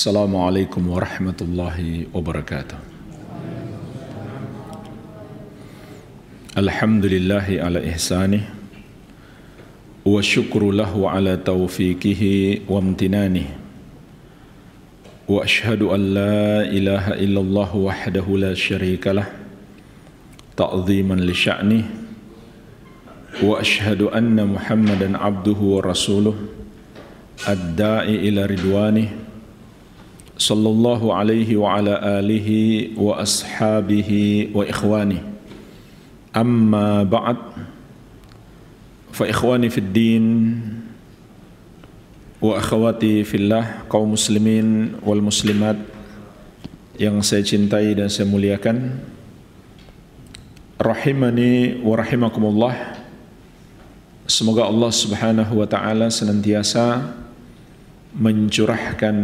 السلام عليكم ورحمة الله وبركاته الحمد لله على إحسانه وشكر له على توفيقه وامتنانه وأشهد أن لا إله إلا الله وحده لا شريك له تعظيما لشأنه وأشهد أن محمدا عبده ورسوله الداعي إلى رضوانه صلى الله عليه وعلى آله وأصحابه وإخوانه أما بعد فإخواني في الدين وأخواتي في الله kaum muslimin wal muslimat yang saya cintai dan saya muliakan rahimani wa rahimakumullah semoga Allah Subhanahu wa taala senantiasa mencurahkan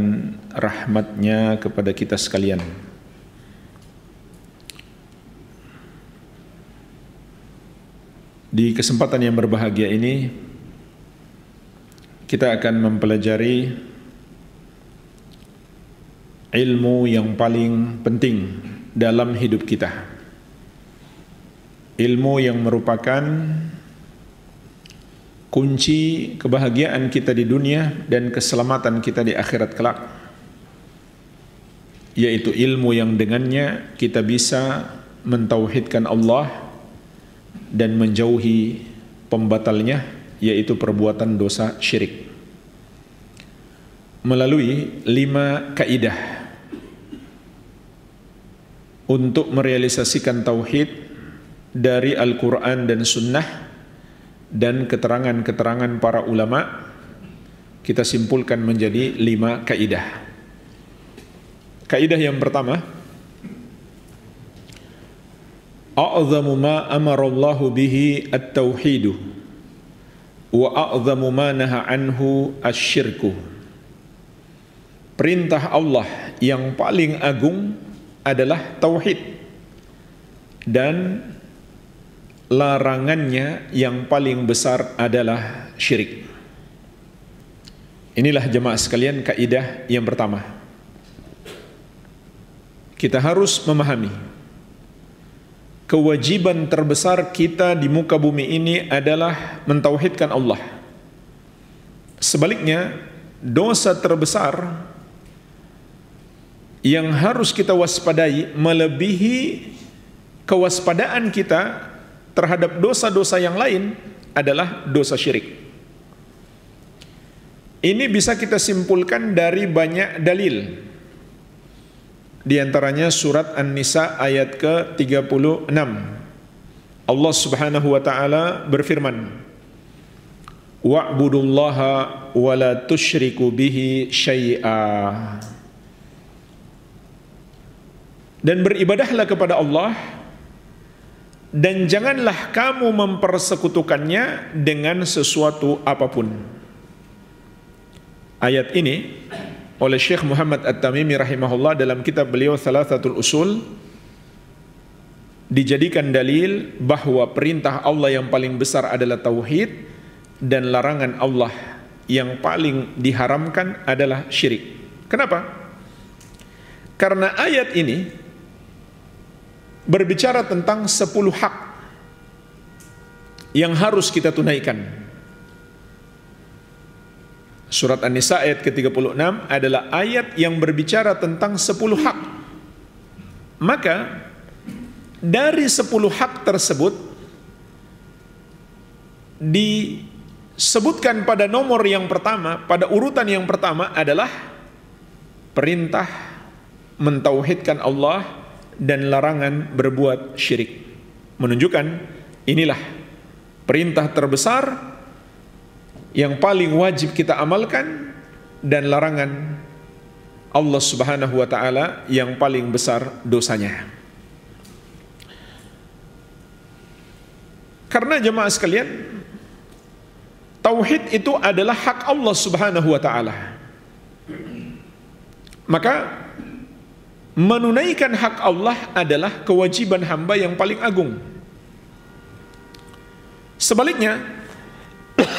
rahmatnya kepada kita sekalian. Di kesempatan yang berbahagia ini, kita akan mempelajari ilmu yang paling penting dalam hidup kita. Ilmu yang merupakan kunci kebahagiaan kita di dunia dan keselamatan kita di akhirat kelak yaitu ilmu yang dengannya kita bisa mentauhidkan Allah dan menjauhi pembatalnya yaitu perbuatan dosa syirik melalui lima kaidah untuk merealisasikan tauhid dari Al-Quran dan Sunnah dan keterangan-keterangan para ulama kita simpulkan menjadi lima kaidah. Kaidah yang pertama, a'zamu ma amarallahu bihi at-tauhidu wa a'zamu ma naha anhu Perintah Allah yang paling agung adalah tauhid dan larangannya yang paling besar adalah syirik. Inilah jemaah sekalian kaidah yang pertama. Kita harus memahami kewajiban terbesar kita di muka bumi ini adalah mentauhidkan Allah. Sebaliknya, dosa terbesar yang harus kita waspadai melebihi kewaspadaan kita terhadap dosa-dosa yang lain adalah dosa syirik. Ini bisa kita simpulkan dari banyak dalil. Di antaranya surat An-Nisa ayat ke-36. Allah Subhanahu wa taala berfirman, "Wa'budullaha wa la tusyriku bihi syai'a." Dan beribadahlah kepada Allah dan janganlah kamu mempersekutukannya dengan sesuatu apapun. Ayat ini oleh Syekh Muhammad At-Tamimi rahimahullah dalam kitab beliau satu Usul dijadikan dalil bahwa perintah Allah yang paling besar adalah tauhid dan larangan Allah yang paling diharamkan adalah syirik. Kenapa? Karena ayat ini berbicara tentang 10 hak yang harus kita tunaikan. Surat An-Nisa ayat ke-36 adalah ayat yang berbicara tentang 10 hak. Maka dari 10 hak tersebut disebutkan pada nomor yang pertama, pada urutan yang pertama adalah perintah mentauhidkan Allah dan larangan berbuat syirik. Menunjukkan inilah perintah terbesar yang paling wajib kita amalkan dan larangan Allah Subhanahu wa taala yang paling besar dosanya. Karena jemaah sekalian, tauhid itu adalah hak Allah Subhanahu wa taala. Maka menunaikan hak Allah adalah kewajiban hamba yang paling agung. Sebaliknya,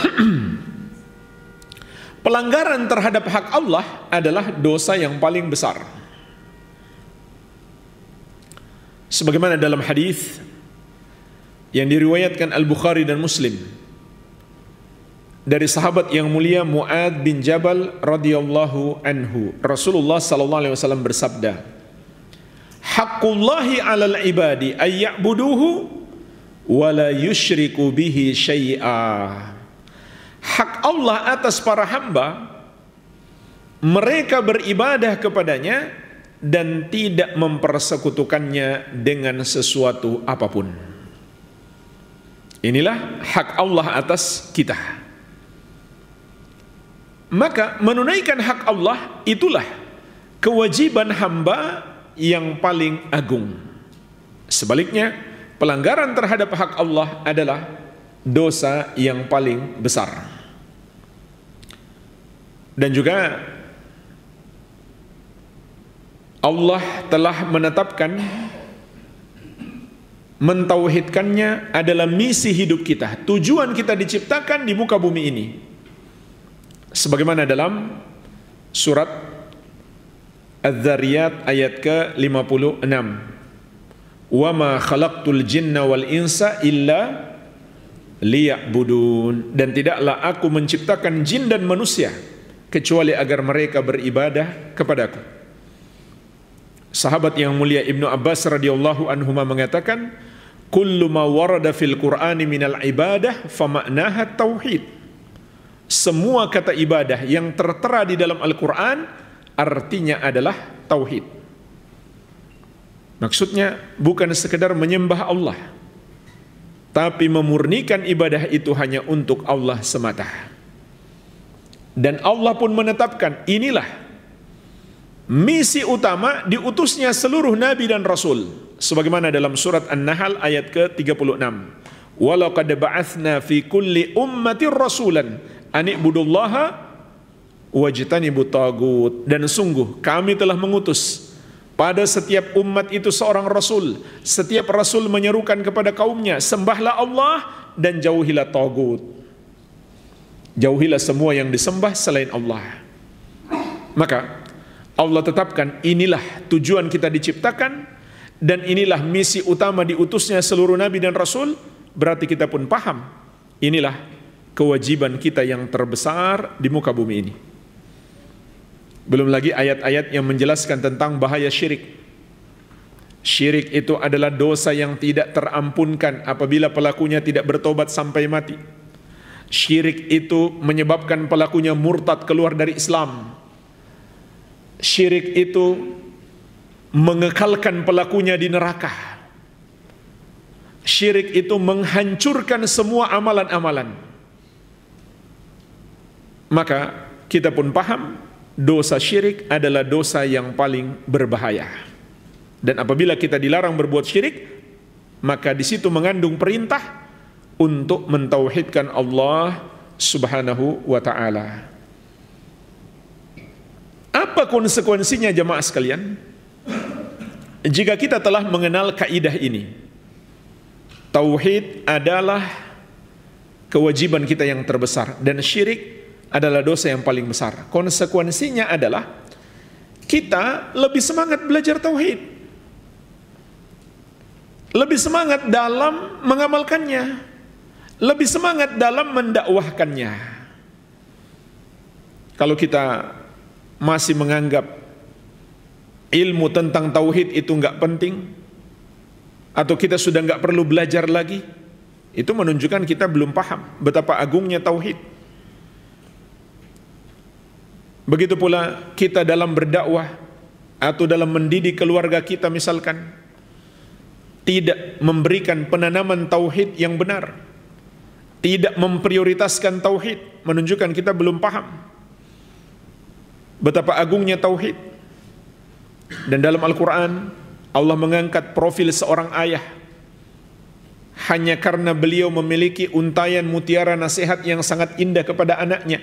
pelanggaran terhadap hak Allah adalah dosa yang paling besar. Sebagaimana dalam hadis yang diriwayatkan Al-Bukhari dan Muslim dari sahabat yang mulia Muad bin Jabal radhiyallahu anhu Rasulullah sallallahu alaihi wasallam bersabda Hakullahi alal ibadi ayak buduhu la yushriku bihi syai'a. Hak Allah atas para hamba mereka beribadah kepadanya dan tidak mempersekutukannya dengan sesuatu apapun. Inilah hak Allah atas kita. Maka menunaikan hak Allah itulah kewajiban hamba yang paling agung. Sebaliknya, pelanggaran terhadap hak Allah adalah dosa yang paling besar. Dan juga Allah telah menetapkan mentauhidkannya adalah misi hidup kita. Tujuan kita diciptakan di muka bumi ini. Sebagaimana dalam surat Az-Zariyat ayat ke-56. Wa ma khalaqtul jinna wal insa illa liya'budun. Dan tidaklah aku menciptakan jin dan manusia kecuali agar mereka beribadah kepadaku. Sahabat yang mulia Ibnu Abbas radhiyallahu anhuma mengatakan, "Kullu ma warada fil Qur'ani minal ibadah fa ma'naha tauhid." Semua kata ibadah yang tertera di dalam Al-Qur'an artinya adalah tauhid. Maksudnya bukan sekedar menyembah Allah, tapi memurnikan ibadah itu hanya untuk Allah semata. Dan Allah pun menetapkan inilah misi utama diutusnya seluruh nabi dan rasul sebagaimana dalam surat An-Nahl ayat ke-36. Walaqad ba'atsna fi kulli ummatir rasulan an ibudullaha wajitani butagut dan sungguh kami telah mengutus pada setiap umat itu seorang rasul setiap rasul menyerukan kepada kaumnya sembahlah Allah dan jauhilah tagut jauhilah semua yang disembah selain Allah maka Allah tetapkan inilah tujuan kita diciptakan dan inilah misi utama diutusnya seluruh nabi dan rasul berarti kita pun paham inilah kewajiban kita yang terbesar di muka bumi ini belum lagi ayat-ayat yang menjelaskan tentang bahaya syirik. Syirik itu adalah dosa yang tidak terampunkan apabila pelakunya tidak bertobat sampai mati. Syirik itu menyebabkan pelakunya murtad keluar dari Islam. Syirik itu mengekalkan pelakunya di neraka. Syirik itu menghancurkan semua amalan-amalan. Maka kita pun paham dosa syirik adalah dosa yang paling berbahaya. Dan apabila kita dilarang berbuat syirik, maka di situ mengandung perintah untuk mentauhidkan Allah Subhanahu wa taala. Apa konsekuensinya jemaah sekalian? Jika kita telah mengenal kaidah ini, tauhid adalah kewajiban kita yang terbesar dan syirik adalah dosa yang paling besar. Konsekuensinya adalah kita lebih semangat belajar tauhid. Lebih semangat dalam mengamalkannya. Lebih semangat dalam mendakwahkannya. Kalau kita masih menganggap ilmu tentang tauhid itu nggak penting, atau kita sudah nggak perlu belajar lagi, itu menunjukkan kita belum paham betapa agungnya tauhid. Begitu pula kita dalam berdakwah atau dalam mendidik keluarga kita misalkan tidak memberikan penanaman tauhid yang benar. Tidak memprioritaskan tauhid, menunjukkan kita belum paham betapa agungnya tauhid. Dan dalam Al-Qur'an Allah mengangkat profil seorang ayah hanya karena beliau memiliki untayan mutiara nasihat yang sangat indah kepada anaknya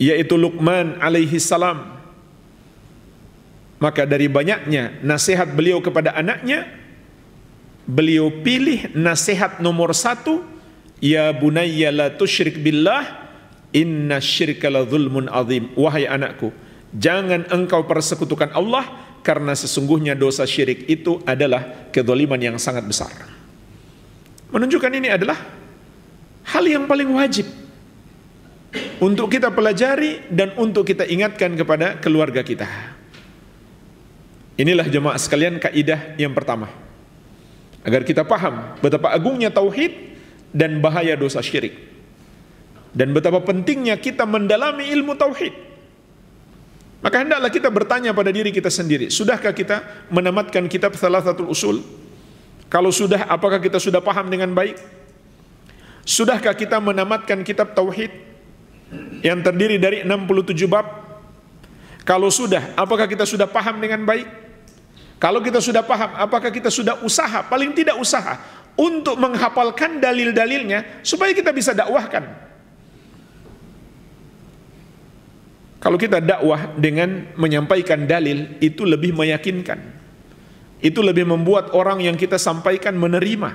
yaitu Luqman alaihi salam. Maka dari banyaknya nasihat beliau kepada anaknya, beliau pilih nasihat nomor satu, Ya bunayya la tusyrik billah, inna syirka la zulmun azim. Wahai anakku, jangan engkau persekutukan Allah, karena sesungguhnya dosa syirik itu adalah kedoliman yang sangat besar. Menunjukkan ini adalah hal yang paling wajib untuk kita pelajari dan untuk kita ingatkan kepada keluarga kita. Inilah jemaah sekalian kaidah yang pertama. Agar kita paham betapa agungnya tauhid dan bahaya dosa syirik. Dan betapa pentingnya kita mendalami ilmu tauhid. Maka hendaklah kita bertanya pada diri kita sendiri, sudahkah kita menamatkan kitab salah satu usul? Kalau sudah, apakah kita sudah paham dengan baik? Sudahkah kita menamatkan kitab tauhid? yang terdiri dari 67 bab. Kalau sudah, apakah kita sudah paham dengan baik? Kalau kita sudah paham, apakah kita sudah usaha, paling tidak usaha untuk menghafalkan dalil-dalilnya supaya kita bisa dakwahkan. Kalau kita dakwah dengan menyampaikan dalil itu lebih meyakinkan. Itu lebih membuat orang yang kita sampaikan menerima.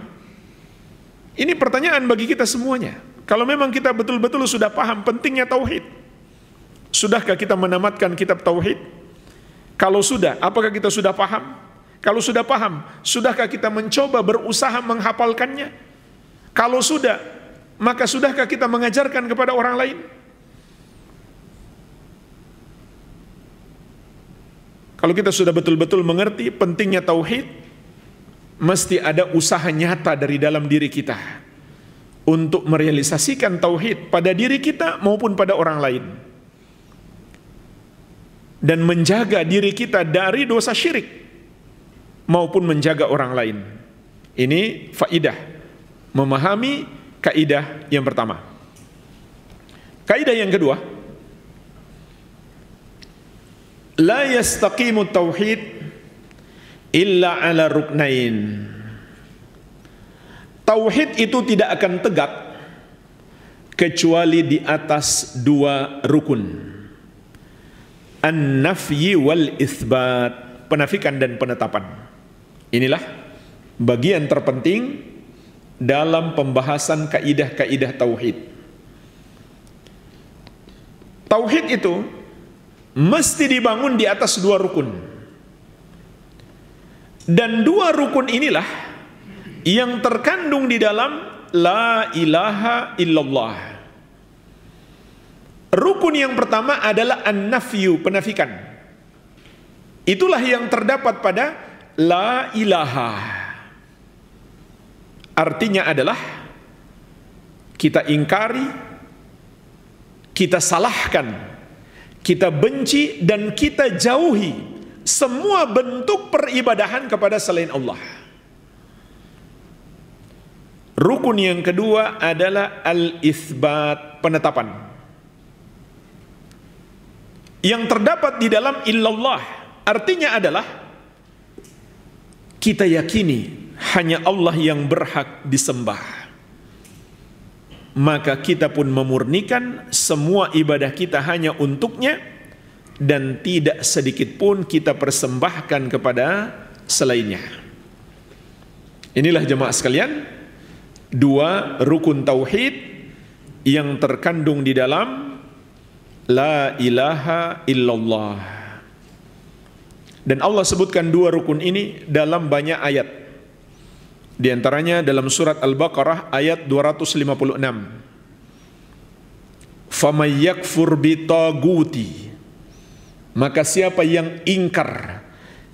Ini pertanyaan bagi kita semuanya. Kalau memang kita betul-betul sudah paham pentingnya tauhid, sudahkah kita menamatkan kitab tauhid? Kalau sudah, apakah kita sudah paham? Kalau sudah paham, sudahkah kita mencoba berusaha menghafalkannya? Kalau sudah, maka sudahkah kita mengajarkan kepada orang lain? Kalau kita sudah betul-betul mengerti pentingnya tauhid, mesti ada usaha nyata dari dalam diri kita untuk merealisasikan tauhid pada diri kita maupun pada orang lain. Dan menjaga diri kita dari dosa syirik maupun menjaga orang lain. Ini faidah memahami kaidah yang pertama. Kaidah yang kedua, la yastaqimu tauhid illa ala ruknain. Tauhid itu tidak akan tegak kecuali di atas dua rukun. an wal isbat, penafikan dan penetapan. Inilah bagian terpenting dalam pembahasan kaidah-kaidah tauhid. Tauhid itu mesti dibangun di atas dua rukun. Dan dua rukun inilah yang terkandung di dalam la ilaha illallah. Rukun yang pertama adalah an-nafyu, penafikan. Itulah yang terdapat pada la ilaha. Artinya adalah kita ingkari, kita salahkan, kita benci dan kita jauhi semua bentuk peribadahan kepada selain Allah. Rukun yang kedua adalah al-isbat, penetapan. Yang terdapat di dalam illallah artinya adalah kita yakini hanya Allah yang berhak disembah. Maka kita pun memurnikan semua ibadah kita hanya untuknya dan tidak sedikit pun kita persembahkan kepada selainnya. Inilah jemaah sekalian dua rukun tauhid yang terkandung di dalam la ilaha illallah. Dan Allah sebutkan dua rukun ini dalam banyak ayat. Di antaranya dalam surat Al-Baqarah ayat 256. Faman yakfur bitaguti maka siapa yang ingkar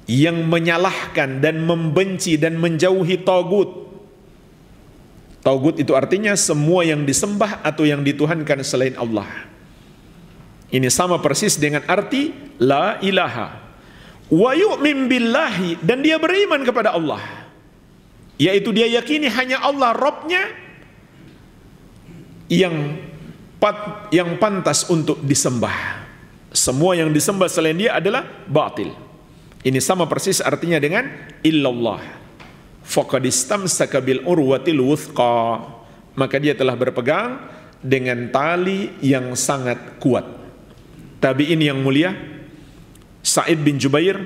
yang menyalahkan dan membenci dan menjauhi tagut Taugut itu artinya semua yang disembah atau yang dituhankan selain Allah. Ini sama persis dengan arti la ilaha. Wa yu'min billahi dan dia beriman kepada Allah. Yaitu dia yakini hanya Allah Robnya yang pat, yang pantas untuk disembah. Semua yang disembah selain dia adalah batil. Ini sama persis artinya dengan illallah faqadistamsaka bil urwatil wuthqa maka dia telah berpegang dengan tali yang sangat kuat tabi'in yang mulia Sa'id bin Jubair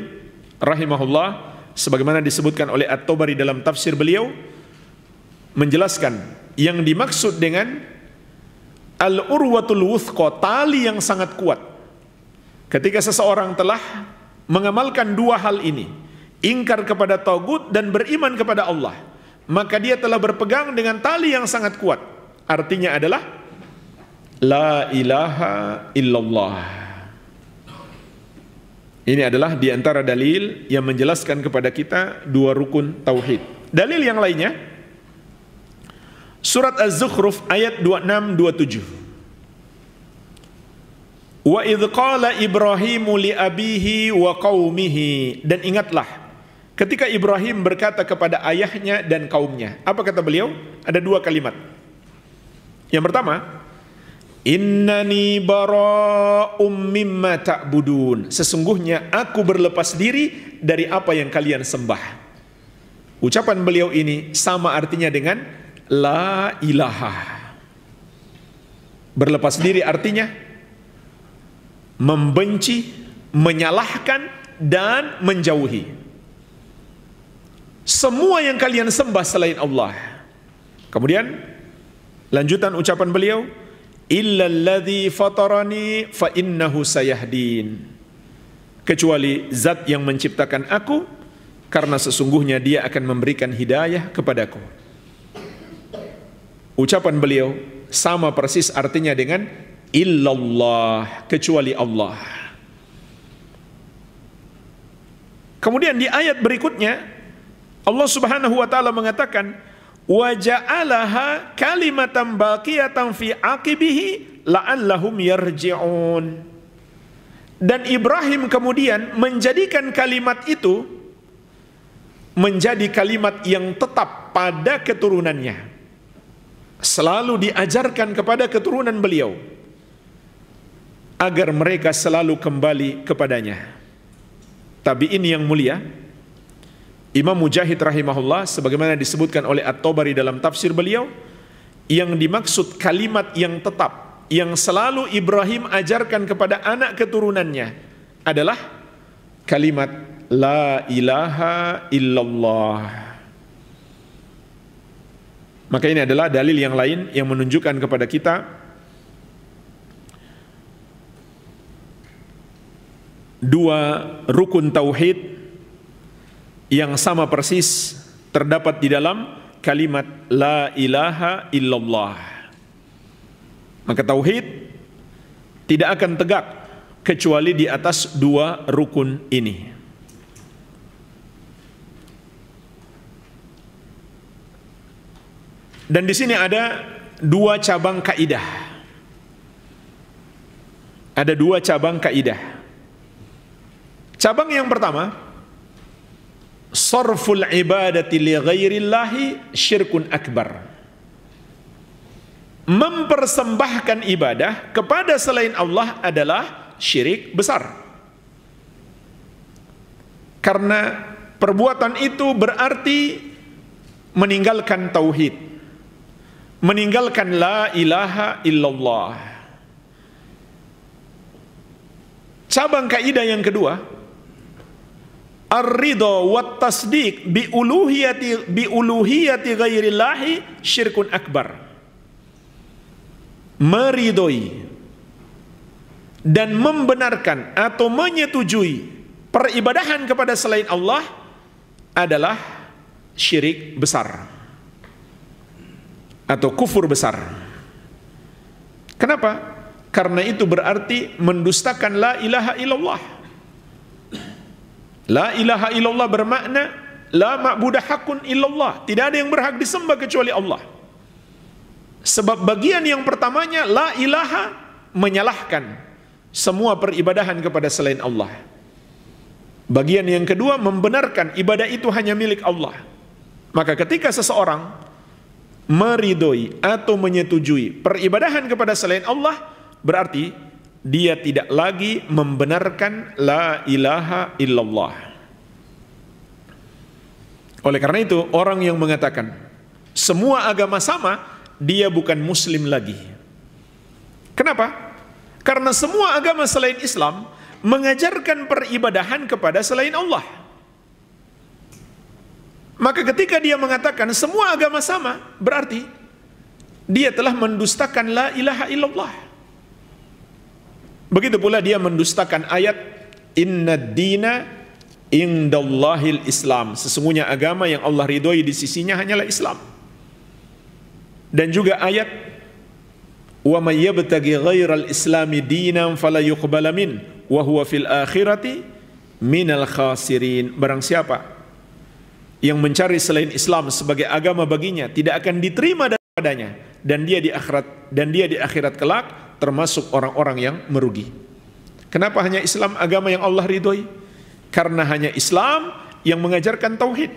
rahimahullah sebagaimana disebutkan oleh At-Tabari dalam tafsir beliau menjelaskan yang dimaksud dengan al-urwatul wuthqa tali yang sangat kuat ketika seseorang telah mengamalkan dua hal ini ingkar kepada Togut dan beriman kepada Allah maka dia telah berpegang dengan tali yang sangat kuat artinya adalah la ilaha illallah ini adalah di antara dalil yang menjelaskan kepada kita dua rukun tauhid. Dalil yang lainnya Surat Az-Zukhruf ayat 26 27. Wa idh qala Ibrahim li abihi wa qaumihi dan ingatlah Ketika Ibrahim berkata kepada ayahnya dan kaumnya, apa kata beliau? Ada dua kalimat. Yang pertama, Innani bara'um mimma ta'budun. Sesungguhnya aku berlepas diri dari apa yang kalian sembah. Ucapan beliau ini sama artinya dengan la ilaha. Berlepas diri artinya membenci, menyalahkan dan menjauhi semua yang kalian sembah selain Allah. Kemudian lanjutan ucapan beliau, illalladzi fatarani fa innahu sayahdin. Kecuali zat yang menciptakan aku karena sesungguhnya dia akan memberikan hidayah kepadaku. Ucapan beliau sama persis artinya dengan illallah kecuali Allah. Kemudian di ayat berikutnya Allah Subhanahu wa taala mengatakan wa ja'alaha kalimatan baqiyatan fi aqibihi la'allahum yarji'un. Dan Ibrahim kemudian menjadikan kalimat itu menjadi kalimat yang tetap pada keturunannya. Selalu diajarkan kepada keturunan beliau agar mereka selalu kembali kepadanya. Tabiin yang mulia, Imam Mujahid rahimahullah sebagaimana disebutkan oleh At-Tabari dalam tafsir beliau yang dimaksud kalimat yang tetap yang selalu Ibrahim ajarkan kepada anak keturunannya adalah kalimat la ilaha illallah. Maka ini adalah dalil yang lain yang menunjukkan kepada kita dua rukun tauhid yang sama persis terdapat di dalam kalimat la ilaha illallah. Maka tauhid tidak akan tegak kecuali di atas dua rukun ini. Dan di sini ada dua cabang kaidah. Ada dua cabang kaidah. Cabang yang pertama, Sorful ibadati li ghairillahi syirkun akbar. Mempersembahkan ibadah kepada selain Allah adalah syirik besar. Karena perbuatan itu berarti meninggalkan tauhid, meninggalkan la ilaha illallah. Cabang kaidah yang kedua, Ar-ridha wat tasdik bi uluhiyati bi uluhiyati ghairillahi syirkun akbar. Meridoi dan membenarkan atau menyetujui peribadahan kepada selain Allah adalah syirik besar atau kufur besar. Kenapa? Karena itu berarti mendustakan la ilaha illallah. La ilaha illallah bermakna la ma'budah hakun illallah. Tidak ada yang berhak disembah kecuali Allah. Sebab bagian yang pertamanya la ilaha menyalahkan semua peribadahan kepada selain Allah. Bagian yang kedua membenarkan ibadah itu hanya milik Allah. Maka ketika seseorang meridoi atau menyetujui peribadahan kepada selain Allah berarti dia tidak lagi membenarkan la ilaha illallah. Oleh karena itu, orang yang mengatakan semua agama sama, dia bukan muslim lagi. Kenapa? Karena semua agama selain Islam mengajarkan peribadahan kepada selain Allah. Maka ketika dia mengatakan semua agama sama, berarti dia telah mendustakan la ilaha illallah. Begitu pula dia mendustakan ayat inna dina indallahil Islam. Sesungguhnya agama yang Allah ridhoi di sisinya hanyalah Islam. Dan juga ayat wa may yabtaghi ghairal islami dinan fala yuqbala min wa huwa fil akhirati minal khasirin. Barang siapa yang mencari selain Islam sebagai agama baginya tidak akan diterima daripadanya dan dia di akhirat dan dia di akhirat kelak termasuk orang-orang yang merugi. Kenapa hanya Islam agama yang Allah ridhoi? Karena hanya Islam yang mengajarkan tauhid.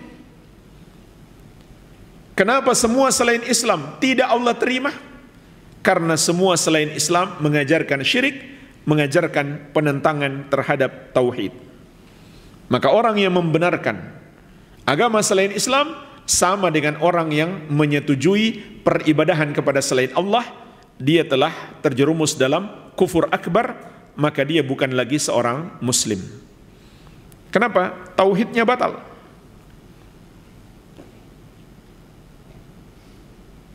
Kenapa semua selain Islam tidak Allah terima? Karena semua selain Islam mengajarkan syirik, mengajarkan penentangan terhadap tauhid. Maka orang yang membenarkan agama selain Islam sama dengan orang yang menyetujui peribadahan kepada selain Allah dia telah terjerumus dalam kufur akbar, maka dia bukan lagi seorang muslim. Kenapa? Tauhidnya batal.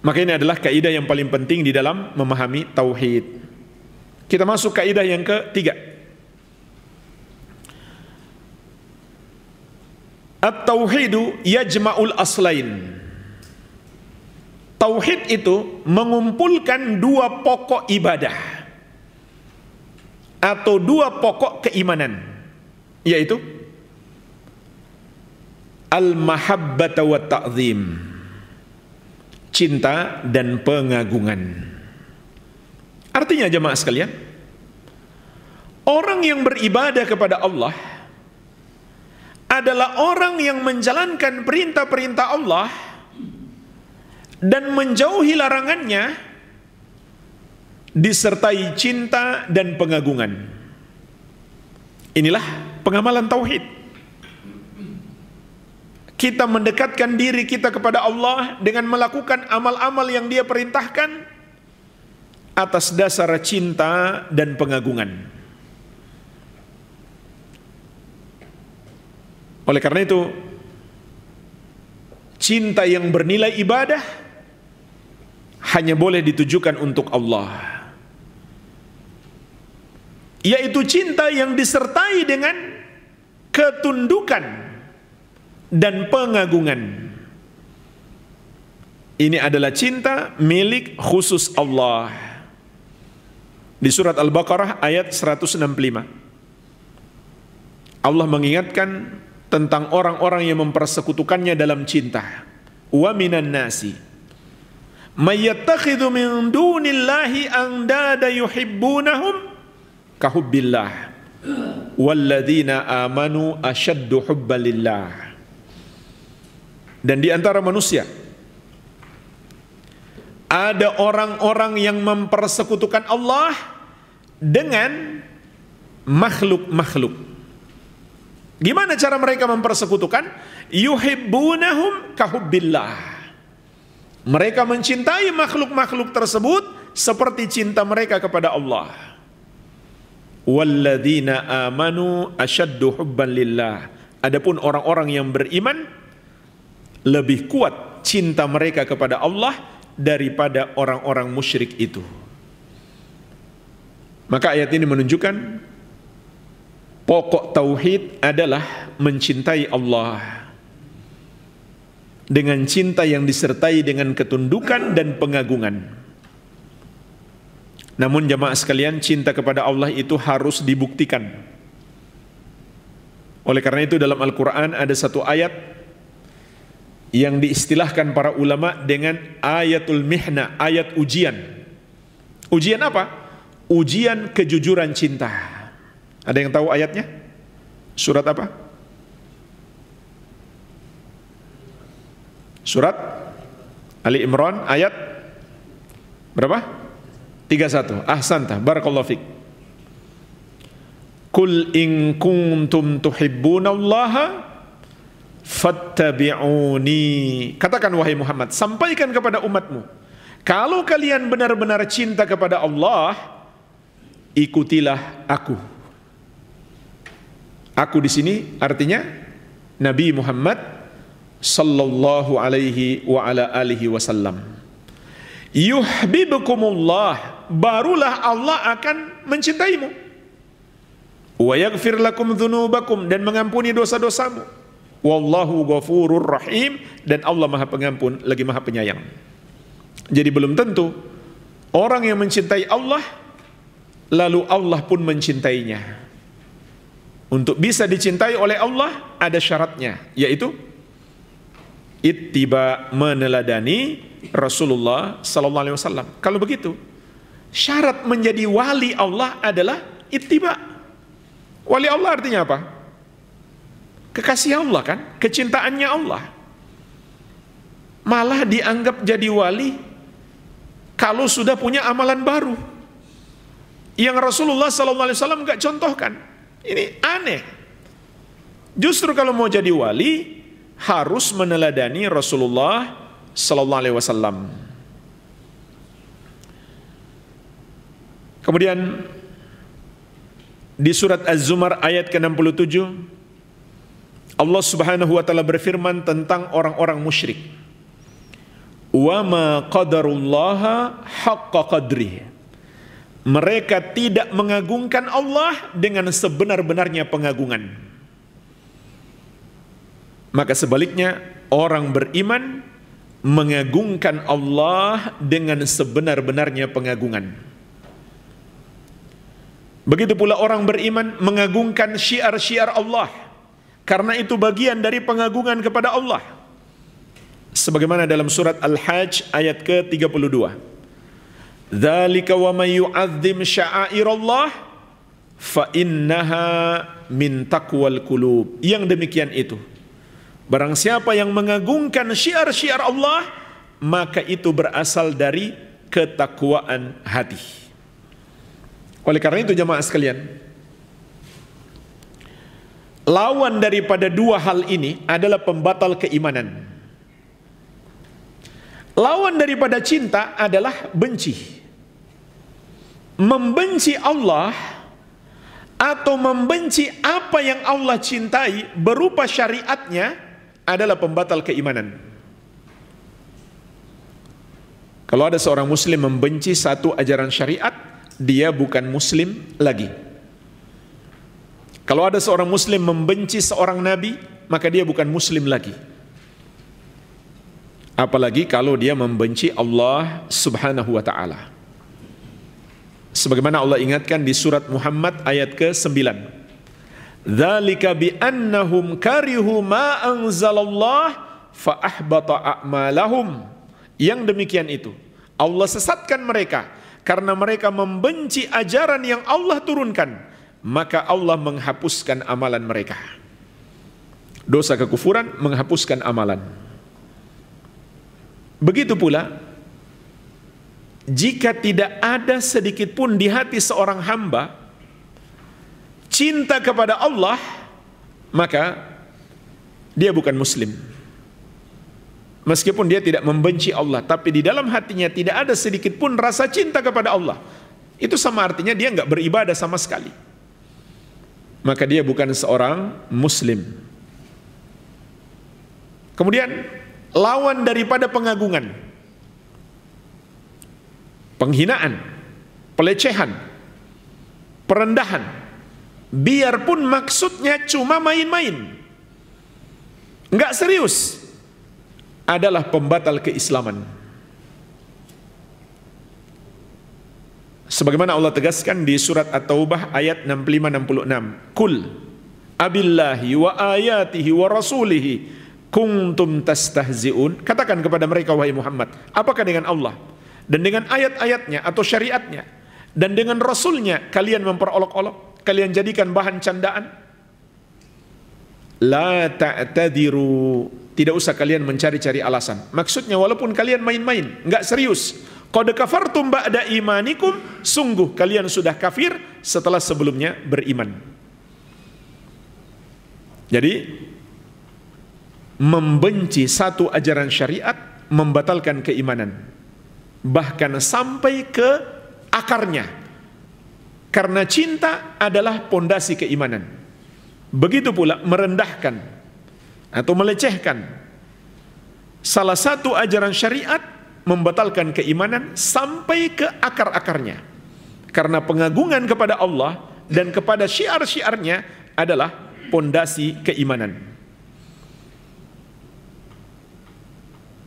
Maka ini adalah kaidah yang paling penting di dalam memahami tauhid. Kita masuk kaidah yang ketiga. At-tauhidu yajma'ul aslain. Tauhid itu mengumpulkan dua pokok ibadah atau dua pokok keimanan yaitu al-mahabbata wa ta'zim cinta dan pengagungan artinya jemaah sekalian orang yang beribadah kepada Allah adalah orang yang menjalankan perintah-perintah Allah dan menjauhi larangannya disertai cinta dan pengagungan. Inilah pengamalan tauhid. Kita mendekatkan diri kita kepada Allah dengan melakukan amal-amal yang Dia perintahkan atas dasar cinta dan pengagungan. Oleh karena itu, cinta yang bernilai ibadah hanya boleh ditujukan untuk Allah yaitu cinta yang disertai dengan ketundukan dan pengagungan ini adalah cinta milik khusus Allah di surat Al-Baqarah ayat 165 Allah mengingatkan tentang orang-orang yang mempersekutukannya dalam cinta wa minan nasi Mayyattakhidhu min dunillahi andada yuhibbunahum kahubbillah. Walladzina amanu ashaddu hubbalillah. Dan di antara manusia ada orang-orang yang mempersekutukan Allah dengan makhluk-makhluk. Gimana cara mereka mempersekutukan? Yuhibbunahum kahubbillah mereka mencintai makhluk-makhluk tersebut seperti cinta mereka kepada Allah. Walladzina amanu asyaddu hubban lillah. Adapun orang-orang yang beriman lebih kuat cinta mereka kepada Allah daripada orang-orang musyrik itu. Maka ayat ini menunjukkan pokok tauhid adalah mencintai Allah dengan cinta yang disertai dengan ketundukan dan pengagungan. Namun jemaah sekalian, cinta kepada Allah itu harus dibuktikan. Oleh karena itu dalam Al-Qur'an ada satu ayat yang diistilahkan para ulama dengan ayatul mihna, ayat ujian. Ujian apa? Ujian kejujuran cinta. Ada yang tahu ayatnya? Surat apa? Surat Ali Imran ayat berapa? 31. Ahsanta. Barakallahu fiik. Kul in kuntum tuhibbunallaha fattabi'uni. Katakan wahai Muhammad, sampaikan kepada umatmu. Kalau kalian benar-benar cinta kepada Allah, ikutilah aku. Aku di sini artinya Nabi Muhammad sallallahu alaihi wa ala alihi wasallam. Yuhibbukumullah, barulah Allah akan mencintaimu. Wa yaghfir lakum dzunubakum dan mengampuni dosa-dosamu. Wallahu ghafurur rahim dan Allah Maha Pengampun lagi Maha Penyayang. Jadi belum tentu orang yang mencintai Allah lalu Allah pun mencintainya. Untuk bisa dicintai oleh Allah ada syaratnya yaitu ittiba meneladani Rasulullah sallallahu alaihi wasallam. Kalau begitu, syarat menjadi wali Allah adalah ittiba. Wali Allah artinya apa? Kekasih Allah kan, kecintaannya Allah. Malah dianggap jadi wali kalau sudah punya amalan baru. Yang Rasulullah sallallahu alaihi wasallam enggak contohkan. Ini aneh. Justru kalau mau jadi wali, harus meneladani Rasulullah sallallahu alaihi wasallam. Kemudian di surat Az-Zumar ayat ke-67 Allah Subhanahu wa taala berfirman tentang orang-orang musyrik. Wa ma qadarullaha haqqa qadrihi. Mereka tidak mengagungkan Allah dengan sebenar-benarnya pengagungan. Maka sebaliknya orang beriman mengagungkan Allah dengan sebenar-benarnya pengagungan. Begitu pula orang beriman mengagungkan syiar-syiar Allah karena itu bagian dari pengagungan kepada Allah. Sebagaimana dalam surat Al-Hajj ayat ke-32. Dzalika wa may yu'azzim sya'airallah fa innaha min taqwal Yang demikian itu Barang siapa yang mengagungkan syiar-syiar Allah, maka itu berasal dari ketakwaan hati. Oleh karena itu jemaah sekalian, lawan daripada dua hal ini adalah pembatal keimanan. Lawan daripada cinta adalah benci. Membenci Allah atau membenci apa yang Allah cintai berupa syariatnya adalah pembatal keimanan. Kalau ada seorang muslim membenci satu ajaran syariat, dia bukan muslim lagi. Kalau ada seorang muslim membenci seorang nabi, maka dia bukan muslim lagi. Apalagi kalau dia membenci Allah Subhanahu wa taala. Sebagaimana Allah ingatkan di surat Muhammad ayat ke-9. Dzalika bi annahum karihu ma anzalallah fa ahbata a'malahum. Yang demikian itu Allah sesatkan mereka karena mereka membenci ajaran yang Allah turunkan, maka Allah menghapuskan amalan mereka. Dosa kekufuran menghapuskan amalan. Begitu pula jika tidak ada sedikit pun di hati seorang hamba cinta kepada Allah maka dia bukan muslim meskipun dia tidak membenci Allah tapi di dalam hatinya tidak ada sedikit pun rasa cinta kepada Allah itu sama artinya dia nggak beribadah sama sekali maka dia bukan seorang muslim kemudian lawan daripada pengagungan penghinaan pelecehan perendahan biarpun maksudnya cuma main-main nggak serius adalah pembatal keislaman sebagaimana Allah tegaskan di surat At-Taubah ayat 65 66 kul abillahi wa ayatihi wa rasulihi kuntum tastahziun katakan kepada mereka wahai Muhammad apakah dengan Allah dan dengan ayat-ayatnya atau syariatnya dan dengan rasulnya kalian memperolok-olok kalian jadikan bahan candaan? La ta'tadiru. Tidak usah kalian mencari-cari alasan. Maksudnya walaupun kalian main-main, enggak serius. Qad kafartum ba'da imanikum, sungguh kalian sudah kafir setelah sebelumnya beriman. Jadi membenci satu ajaran syariat membatalkan keimanan. Bahkan sampai ke akarnya, karena cinta adalah pondasi keimanan. Begitu pula merendahkan atau melecehkan salah satu ajaran syariat membatalkan keimanan sampai ke akar-akarnya. Karena pengagungan kepada Allah dan kepada syiar-syiarnya adalah pondasi keimanan.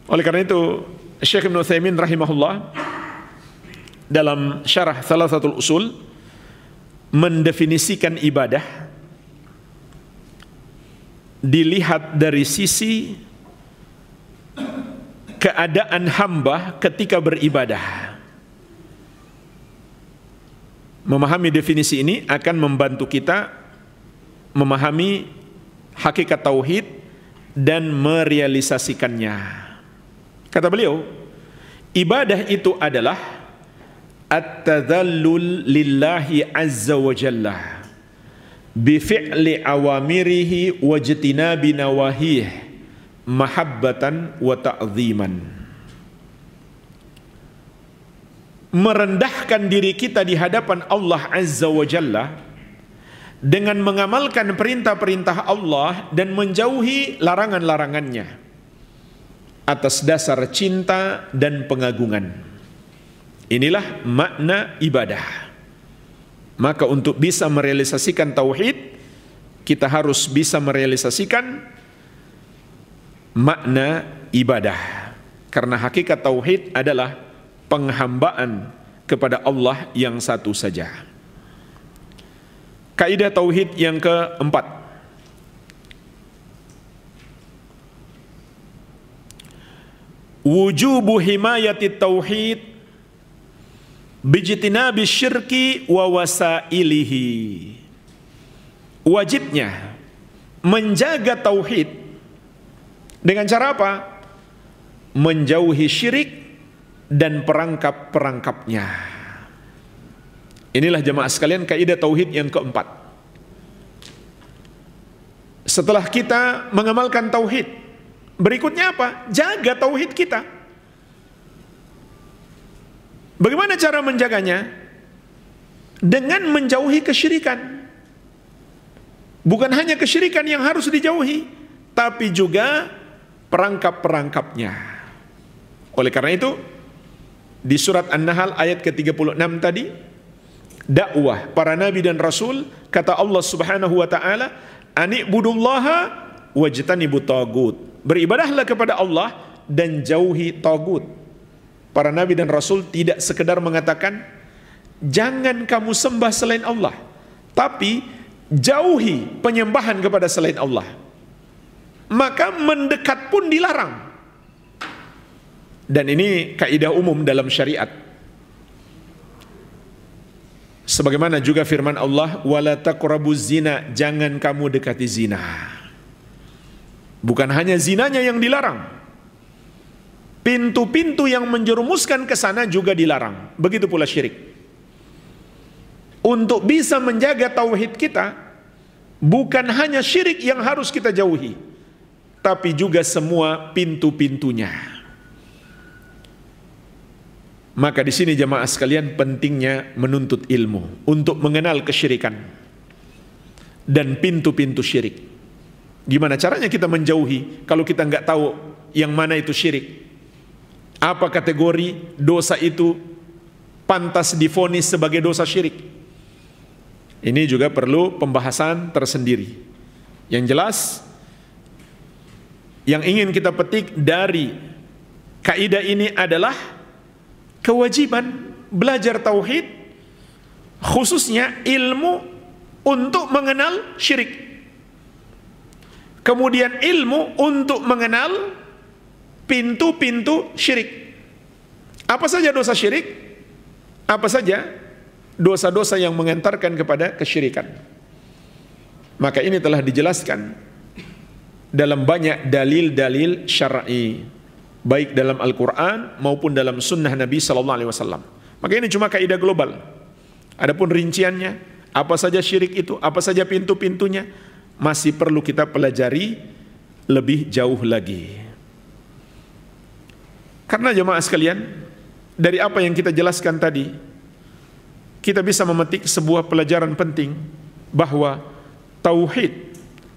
Oleh karena itu, Syekh Ibn Uthaymin rahimahullah dalam syarah salah satu usul mendefinisikan ibadah dilihat dari sisi keadaan hamba ketika beribadah. Memahami definisi ini akan membantu kita memahami hakikat tauhid dan merealisasikannya. Kata beliau, ibadah itu adalah at tadallul lillahi azza wa jalla bi fi'li awamirihi wajtina binawahih mahabbatan wa ta'ziman merendahkan diri kita di hadapan Allah azza wa jalla dengan mengamalkan perintah-perintah Allah dan menjauhi larangan-larangannya atas dasar cinta dan pengagungan. Inilah makna ibadah. Maka untuk bisa merealisasikan tauhid, kita harus bisa merealisasikan makna ibadah. Karena hakikat tauhid adalah penghambaan kepada Allah yang satu saja. Kaidah tauhid yang keempat. Wujubu himayati tauhid bijitina bisyirki wa wasailihi. Wajibnya menjaga tauhid dengan cara apa? Menjauhi syirik dan perangkap-perangkapnya. Inilah jemaah sekalian kaidah tauhid yang keempat. Setelah kita mengamalkan tauhid, berikutnya apa? Jaga tauhid kita. Bagaimana cara menjaganya? Dengan menjauhi kesyirikan. Bukan hanya kesyirikan yang harus dijauhi, tapi juga perangkap-perangkapnya. Oleh karena itu, di surat An-Nahl ayat ke-36 tadi, dakwah para nabi dan rasul kata Allah Subhanahu wa taala, "Anibudullaha wajtanibu tagut." Beribadahlah kepada Allah dan jauhi tagut para nabi dan rasul tidak sekedar mengatakan jangan kamu sembah selain Allah, tapi jauhi penyembahan kepada selain Allah. Maka mendekat pun dilarang. Dan ini kaidah umum dalam syariat. Sebagaimana juga firman Allah, "Wala taqrabuz zina", jangan kamu dekati zina. Bukan hanya zinanya yang dilarang, Pintu-pintu yang menjerumuskan ke sana juga dilarang. Begitu pula syirik. Untuk bisa menjaga tauhid kita, bukan hanya syirik yang harus kita jauhi, tapi juga semua pintu-pintunya. Maka di sini jemaah sekalian pentingnya menuntut ilmu untuk mengenal kesyirikan dan pintu-pintu syirik. Gimana caranya kita menjauhi kalau kita nggak tahu yang mana itu syirik? Apa kategori dosa itu pantas difonis sebagai dosa syirik? Ini juga perlu pembahasan tersendiri. Yang jelas, yang ingin kita petik dari kaidah ini adalah kewajiban belajar tauhid, khususnya ilmu untuk mengenal syirik. Kemudian ilmu untuk mengenal pintu-pintu syirik. Apa saja dosa syirik? Apa saja dosa-dosa yang mengantarkan kepada kesyirikan. Maka ini telah dijelaskan dalam banyak dalil-dalil syar'i, baik dalam Al-Qur'an maupun dalam sunnah Nabi sallallahu alaihi wasallam. Maka ini cuma kaidah global. Adapun rinciannya, apa saja syirik itu, apa saja pintu-pintunya, masih perlu kita pelajari lebih jauh lagi. Karena jemaah sekalian, dari apa yang kita jelaskan tadi, kita bisa memetik sebuah pelajaran penting bahwa tauhid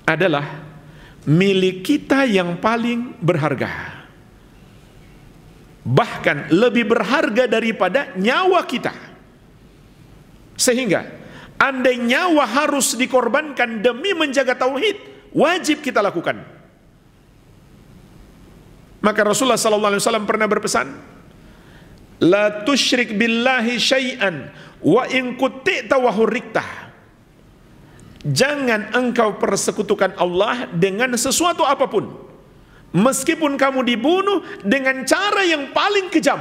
adalah milik kita yang paling berharga. Bahkan lebih berharga daripada nyawa kita. Sehingga andai nyawa harus dikorbankan demi menjaga tauhid, wajib kita lakukan. Maka Rasulullah sallallahu alaihi wasallam pernah berpesan, "La tusyrik billahi syai'an wa in kuti'ta wa Jangan engkau persekutukan Allah dengan sesuatu apapun. Meskipun kamu dibunuh dengan cara yang paling kejam,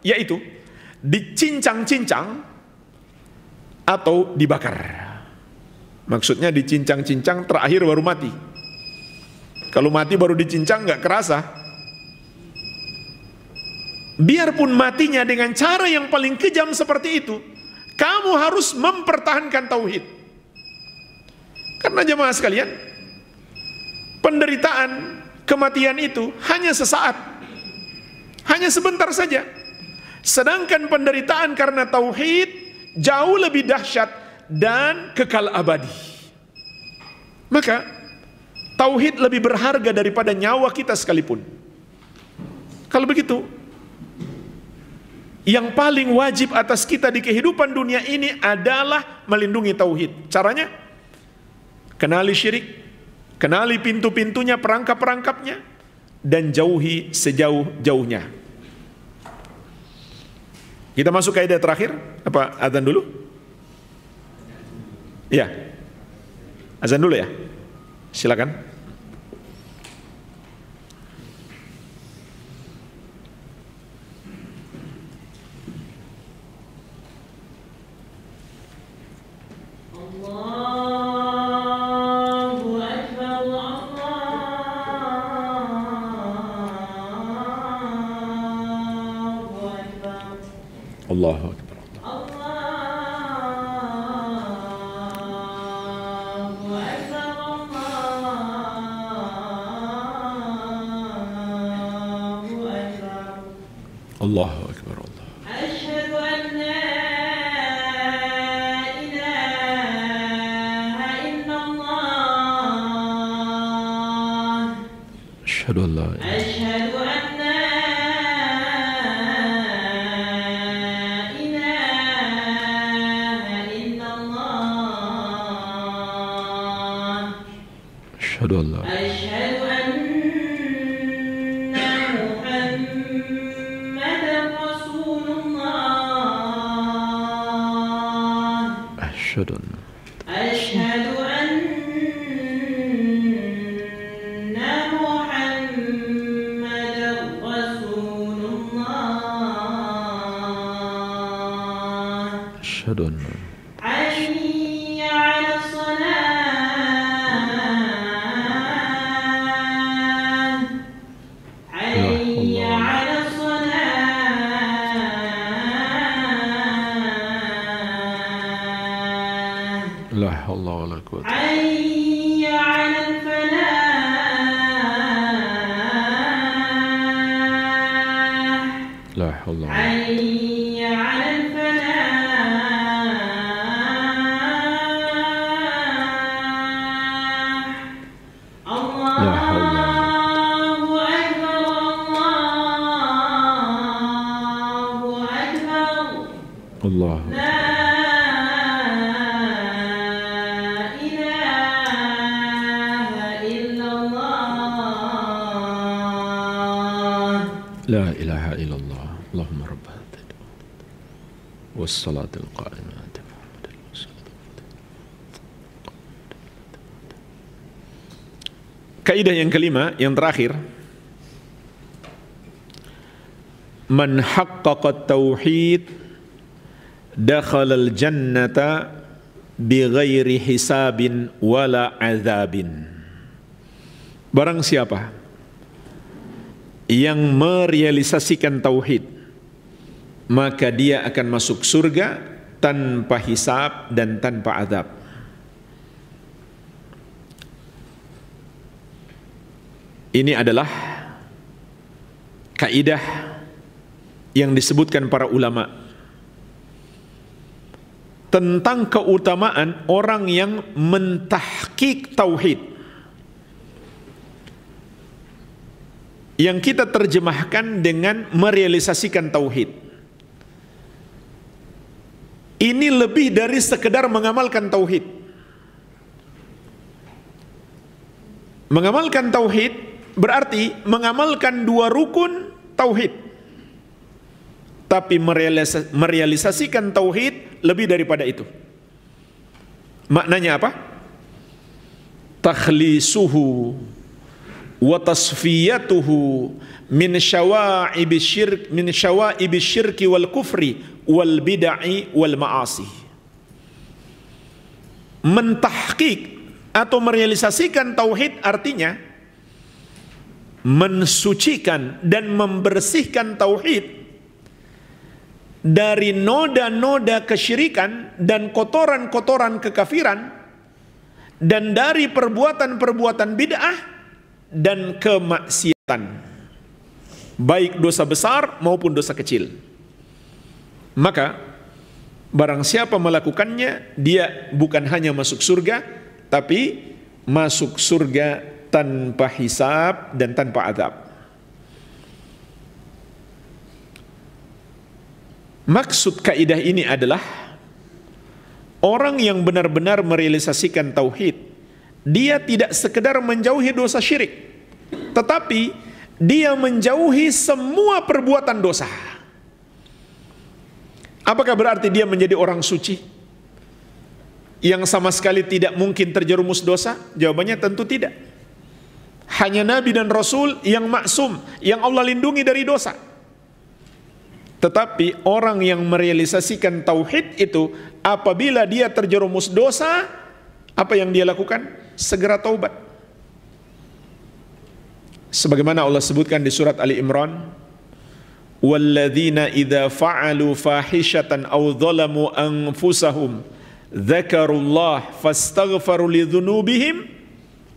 yaitu dicincang-cincang atau dibakar. Maksudnya dicincang-cincang terakhir baru mati. Kalau mati baru dicincang nggak kerasa biarpun matinya dengan cara yang paling kejam seperti itu, kamu harus mempertahankan tauhid. Karena jemaah sekalian, penderitaan kematian itu hanya sesaat. Hanya sebentar saja. Sedangkan penderitaan karena tauhid jauh lebih dahsyat dan kekal abadi. Maka tauhid lebih berharga daripada nyawa kita sekalipun. Kalau begitu, yang paling wajib atas kita di kehidupan dunia ini adalah melindungi tauhid. Caranya kenali syirik, kenali pintu-pintunya, perangkap-perangkapnya dan jauhi sejauh-jauhnya. Kita masuk ke ayat terakhir, apa azan dulu? Ya. Azan dulu ya. Silakan. how long والصلاة القائمة Kaidah yang kelima, yang terakhir, man haqqaqa tauhid dakhala al-jannata bighairi hisabin wala azabin. Barang siapa yang merealisasikan tauhid maka dia akan masuk surga tanpa hisab dan tanpa adab. Ini adalah kaidah yang disebutkan para ulama tentang keutamaan orang yang mentahkik tauhid. yang kita terjemahkan dengan merealisasikan tauhid. Ini lebih dari sekedar mengamalkan tauhid. Mengamalkan tauhid berarti mengamalkan dua rukun tauhid. Tapi merealisasikan tauhid lebih daripada itu. Maknanya apa? Takhlisuhu wa tasfiyatuhu min syawa'ib syirk min syawa'ib syirki wal kufri wal bid'ai wal ma'asi. Mentahqiq atau merealisasikan tauhid artinya mensucikan dan membersihkan tauhid dari noda-noda kesyirikan dan kotoran-kotoran kekafiran dan dari perbuatan-perbuatan bid'ah dan kemaksiatan baik dosa besar maupun dosa kecil. Maka barang siapa melakukannya dia bukan hanya masuk surga tapi masuk surga tanpa hisab dan tanpa adab. Maksud kaidah ini adalah orang yang benar-benar merealisasikan tauhid, dia tidak sekedar menjauhi dosa syirik, tetapi dia menjauhi semua perbuatan dosa. Apakah berarti dia menjadi orang suci? Yang sama sekali tidak mungkin terjerumus dosa? Jawabannya tentu tidak. Hanya Nabi dan Rasul yang maksum, yang Allah lindungi dari dosa. Tetapi orang yang merealisasikan tauhid itu apabila dia terjerumus dosa, apa yang dia lakukan? Segera taubat. Sebagaimana Allah sebutkan di surat Ali Imran, والذين إذا فعلوا فاحشة أو ظلموا أنفسهم ذكروا الله فاستغفروا لذنوبهم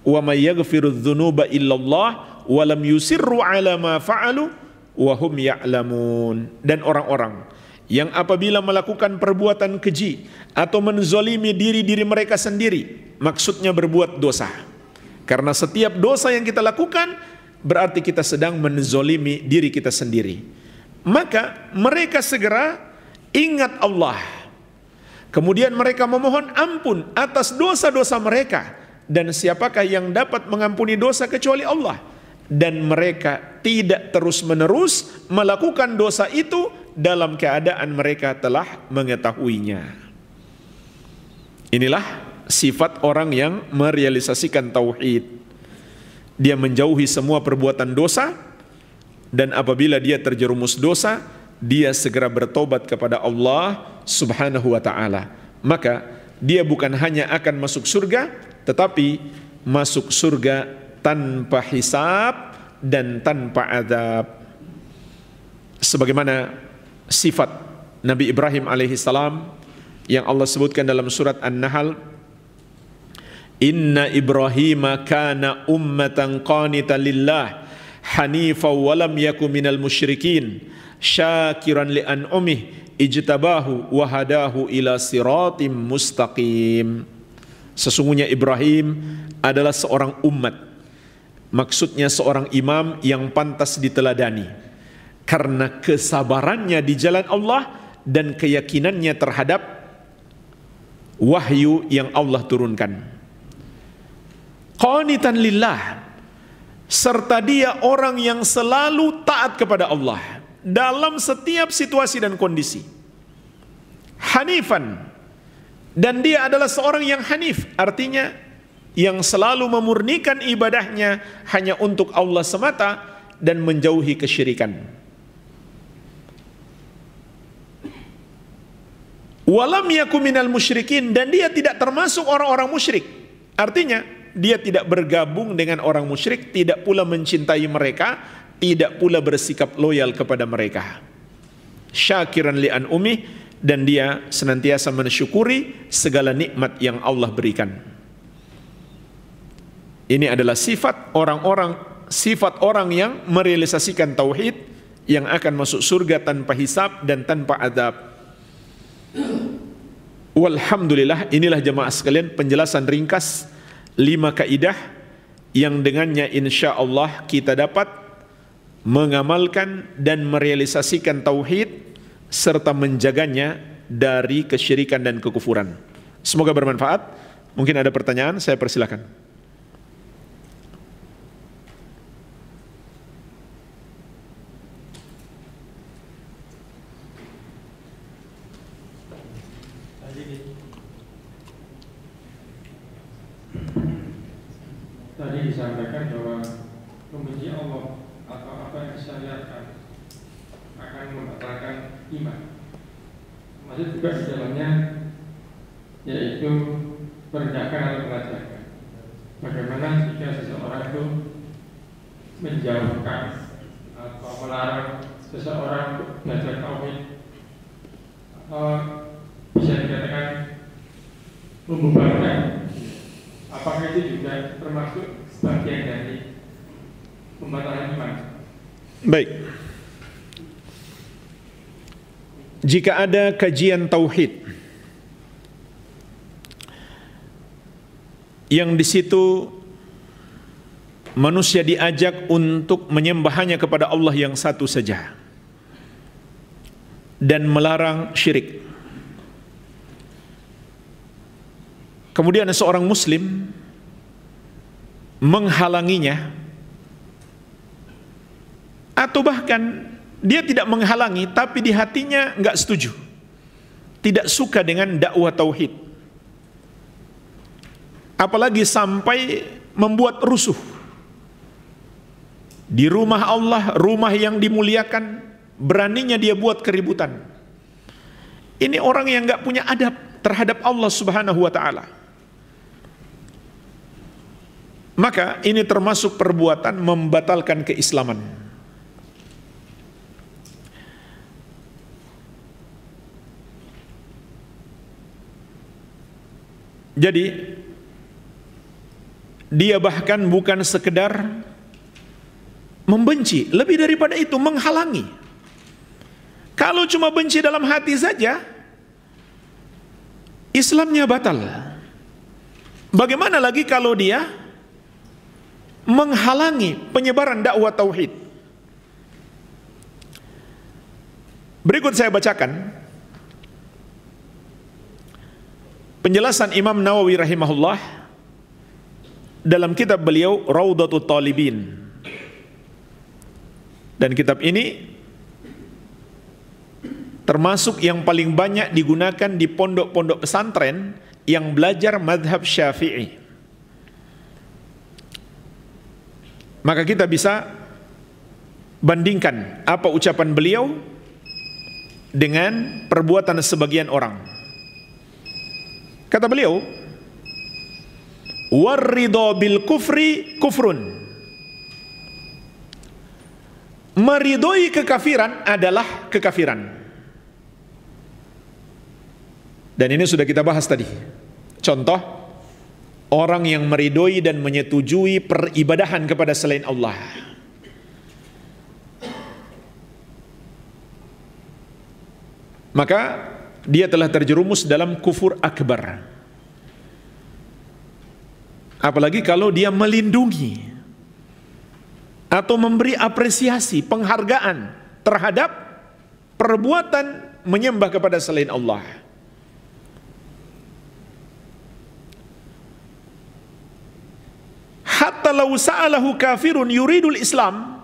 وما يغفر الذنوب إلا الله ولم yusirru على ما فعلوا وهم يعلمون dan orang-orang yang apabila melakukan perbuatan keji atau menzolimi diri-diri mereka sendiri maksudnya berbuat dosa karena setiap dosa yang kita lakukan berarti kita sedang menzolimi diri kita sendiri maka mereka segera ingat Allah. Kemudian mereka memohon ampun atas dosa-dosa mereka. Dan siapakah yang dapat mengampuni dosa kecuali Allah? Dan mereka tidak terus-menerus melakukan dosa itu dalam keadaan mereka telah mengetahuinya. Inilah sifat orang yang merealisasikan tauhid. Dia menjauhi semua perbuatan dosa, dan apabila dia terjerumus dosa, dia segera bertobat kepada Allah Subhanahu wa taala. Maka dia bukan hanya akan masuk surga, tetapi masuk surga tanpa hisab dan tanpa adab. Sebagaimana sifat Nabi Ibrahim alaihissalam yang Allah sebutkan dalam surat An-Nahl Inna Ibrahim kana ummatan qanitan lillah hanifa wa lam yaku minal musyrikin syakiran li an'umih ijtabahu wa hadahu ila siratim mustaqim sesungguhnya Ibrahim adalah seorang umat maksudnya seorang imam yang pantas diteladani karena kesabarannya di jalan Allah dan keyakinannya terhadap wahyu yang Allah turunkan qanitan lillah serta dia orang yang selalu taat kepada Allah dalam setiap situasi dan kondisi. Hanifan dan dia adalah seorang yang hanif, artinya yang selalu memurnikan ibadahnya hanya untuk Allah semata dan menjauhi kesyirikan. Walam yakuminal musyrikin dan dia tidak termasuk orang-orang musyrik. Artinya, dia tidak bergabung dengan orang musyrik, tidak pula mencintai mereka, tidak pula bersikap loyal kepada mereka. Syakiran li'an umi dan dia senantiasa mensyukuri segala nikmat yang Allah berikan. Ini adalah sifat orang-orang sifat orang yang merealisasikan tauhid yang akan masuk surga tanpa hisab dan tanpa adab. Walhamdulillah inilah jemaah sekalian penjelasan ringkas lima kaidah yang dengannya insya Allah kita dapat mengamalkan dan merealisasikan tauhid serta menjaganya dari kesyirikan dan kekufuran. Semoga bermanfaat. Mungkin ada pertanyaan, saya persilakan. tadi disampaikan bahwa membenci Allah atau apa yang disyariatkan akan membatalkan iman. Masih juga di dalamnya yaitu merendahkan atau merendahkan. Bagaimana jika seseorang itu menjauhkan atau melarang seseorang belajar tauhid atau bisa dikatakan membubarkan apakah itu juga termasuk sebagian dari pembatalan iman. Baik. Jika ada kajian tauhid yang di situ manusia diajak untuk menyembah hanya kepada Allah yang satu saja dan melarang syirik. Kemudian seorang muslim menghalanginya atau bahkan dia tidak menghalangi tapi di hatinya nggak setuju tidak suka dengan dakwah tauhid apalagi sampai membuat rusuh di rumah Allah rumah yang dimuliakan beraninya dia buat keributan ini orang yang nggak punya adab terhadap Allah Subhanahu wa taala maka ini termasuk perbuatan membatalkan keislaman. Jadi dia bahkan bukan sekedar membenci, lebih daripada itu menghalangi. Kalau cuma benci dalam hati saja, Islamnya batal. Bagaimana lagi kalau dia menghalangi penyebaran dakwah tauhid. Berikut saya bacakan penjelasan Imam Nawawi rahimahullah dalam kitab beliau Raudatul Talibin. Dan kitab ini termasuk yang paling banyak digunakan di pondok-pondok pesantren yang belajar madhab syafi'i. Maka kita bisa bandingkan apa ucapan beliau dengan perbuatan sebagian orang. Kata beliau, warido bil kufri kufrun." Meridoi kekafiran adalah kekafiran. Dan ini sudah kita bahas tadi. Contoh orang yang meridoi dan menyetujui peribadahan kepada selain Allah. Maka dia telah terjerumus dalam kufur akbar. Apalagi kalau dia melindungi atau memberi apresiasi, penghargaan terhadap perbuatan menyembah kepada selain Allah. kata lau sa'alahu kafirun yuridul Islam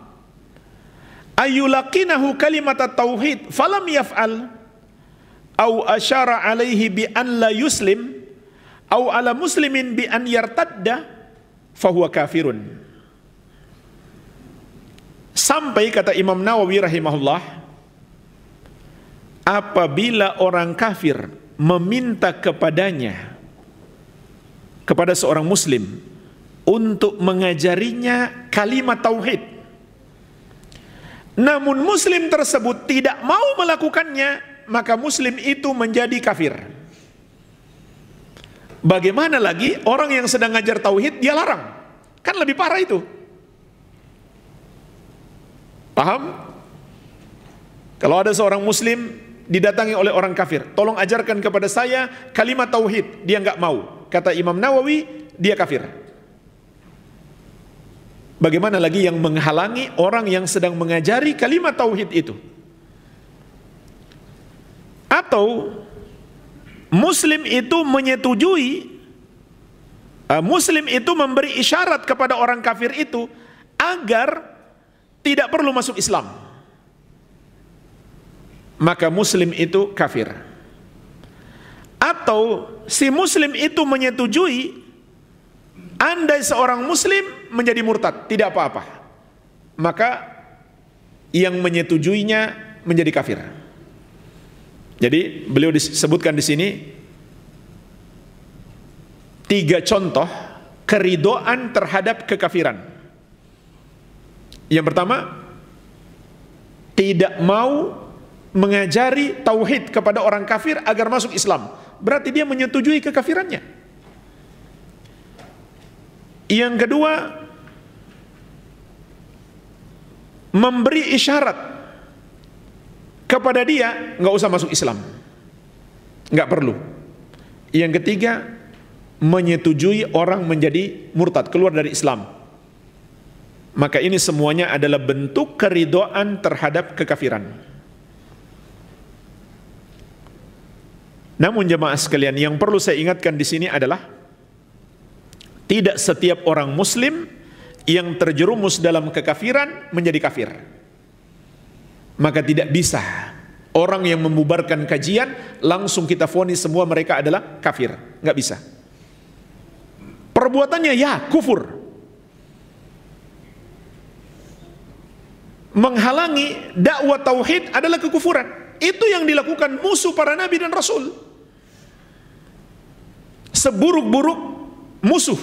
ayulakinahu kalimat tauhid falam yaf'al au asyara alaihi bi an la yuslim au ala muslimin bi an yartadda fahuwa kafirun sampai kata Imam Nawawi rahimahullah apabila orang kafir meminta kepadanya kepada seorang muslim untuk mengajarinya kalimat tauhid. Namun muslim tersebut tidak mau melakukannya, maka muslim itu menjadi kafir. Bagaimana lagi orang yang sedang ngajar tauhid dia larang? Kan lebih parah itu. Paham? Kalau ada seorang muslim didatangi oleh orang kafir, tolong ajarkan kepada saya kalimat tauhid, dia nggak mau. Kata Imam Nawawi, dia kafir. Bagaimana lagi yang menghalangi orang yang sedang mengajari kalimat tauhid itu? Atau muslim itu menyetujui uh, muslim itu memberi isyarat kepada orang kafir itu agar tidak perlu masuk Islam. Maka muslim itu kafir. Atau si muslim itu menyetujui andai seorang muslim menjadi murtad, tidak apa-apa. Maka yang menyetujuinya menjadi kafir. Jadi beliau disebutkan di sini tiga contoh keridoan terhadap kekafiran. Yang pertama, tidak mau mengajari tauhid kepada orang kafir agar masuk Islam. Berarti dia menyetujui kekafirannya. Yang kedua memberi isyarat kepada dia nggak usah masuk Islam, nggak perlu. Yang ketiga menyetujui orang menjadi murtad keluar dari Islam. Maka ini semuanya adalah bentuk keridoan terhadap kekafiran. Namun jemaah sekalian yang perlu saya ingatkan di sini adalah tidak setiap orang muslim yang terjerumus dalam kekafiran menjadi kafir. Maka tidak bisa orang yang membubarkan kajian langsung kita fonis semua mereka adalah kafir. Nggak bisa. Perbuatannya ya kufur. Menghalangi dakwah tauhid adalah kekufuran. Itu yang dilakukan musuh para nabi dan rasul. Seburuk-buruk musuh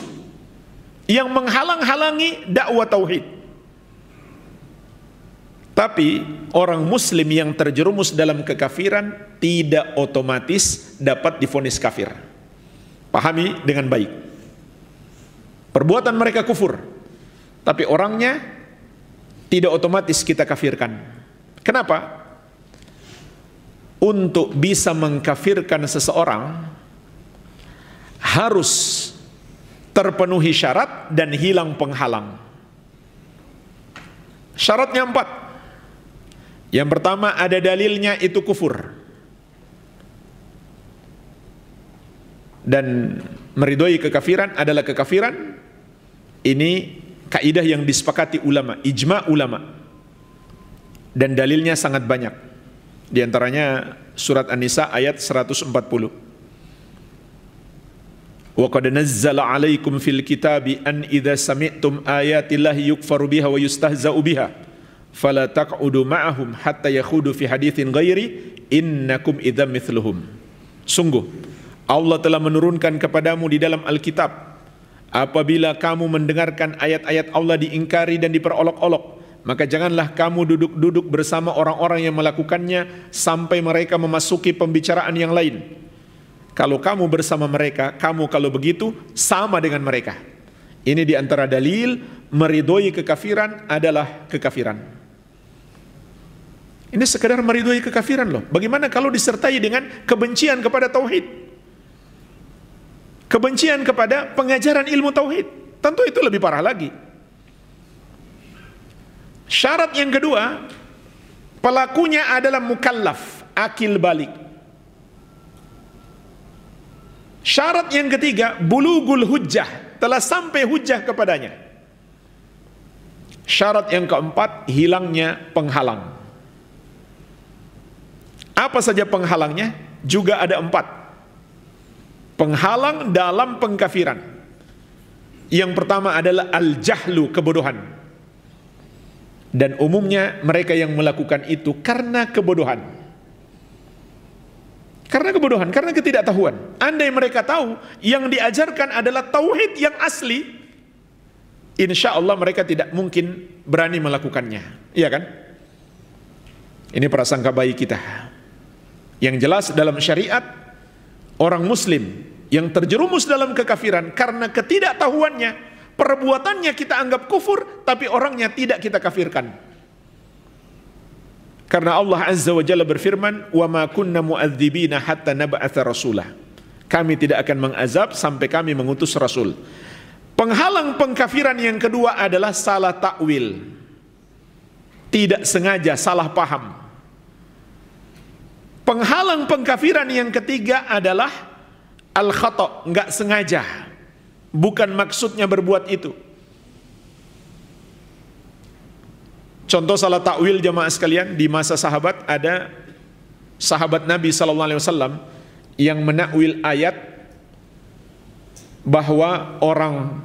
yang menghalang-halangi dakwah tauhid. Tapi orang muslim yang terjerumus dalam kekafiran tidak otomatis dapat difonis kafir. Pahami dengan baik. Perbuatan mereka kufur. Tapi orangnya tidak otomatis kita kafirkan. Kenapa? Untuk bisa mengkafirkan seseorang harus terpenuhi syarat dan hilang penghalang. Syaratnya empat. Yang pertama ada dalilnya itu kufur. Dan meridui kekafiran adalah kekafiran. Ini kaidah yang disepakati ulama, ijma ulama. Dan dalilnya sangat banyak. Di antaranya surat An-Nisa ayat 140. Wa qad nazzala 'alaikum fil kitabi an idza sami'tum ayatillahi yukfaru biha wa yustahza'u biha fala taq'udu ma'ahum hatta yakhudu fi hadithin ghairi innakum idzam Sungguh Allah telah menurunkan kepadamu di dalam Alkitab apabila kamu mendengarkan ayat-ayat Allah diingkari dan diperolok-olok maka janganlah kamu duduk-duduk bersama orang-orang yang melakukannya sampai mereka memasuki pembicaraan yang lain kalau kamu bersama mereka, kamu kalau begitu sama dengan mereka. Ini di antara dalil meridoi kekafiran adalah kekafiran. Ini sekedar meridoi kekafiran loh. Bagaimana kalau disertai dengan kebencian kepada tauhid? Kebencian kepada pengajaran ilmu tauhid. Tentu itu lebih parah lagi. Syarat yang kedua, pelakunya adalah mukallaf, akil balik Syarat yang ketiga, bulugul hujjah, telah sampai hujjah kepadanya. Syarat yang keempat, hilangnya penghalang. Apa saja penghalangnya? Juga ada empat. Penghalang dalam pengkafiran. Yang pertama adalah al-jahlu, kebodohan. Dan umumnya mereka yang melakukan itu karena kebodohan. Karena kebodohan, karena ketidaktahuan. Andai mereka tahu yang diajarkan adalah tauhid yang asli, insya Allah mereka tidak mungkin berani melakukannya. Iya kan? Ini prasangka bayi kita. Yang jelas dalam syariat, orang muslim yang terjerumus dalam kekafiran karena ketidaktahuannya, perbuatannya kita anggap kufur, tapi orangnya tidak kita kafirkan. Karena Allah Azza wa Jalla berfirman, "Wa ma kunna mu'adzibina hatta nab'atha rasulah." Kami tidak akan mengazab sampai kami mengutus rasul. Penghalang pengkafiran yang kedua adalah salah takwil. Tidak sengaja salah paham. Penghalang pengkafiran yang ketiga adalah al-khata, enggak sengaja. Bukan maksudnya berbuat itu. Contoh salah takwil jamaah sekalian di masa sahabat ada sahabat Nabi Sallallahu Alaihi Wasallam yang menakwil ayat bahwa orang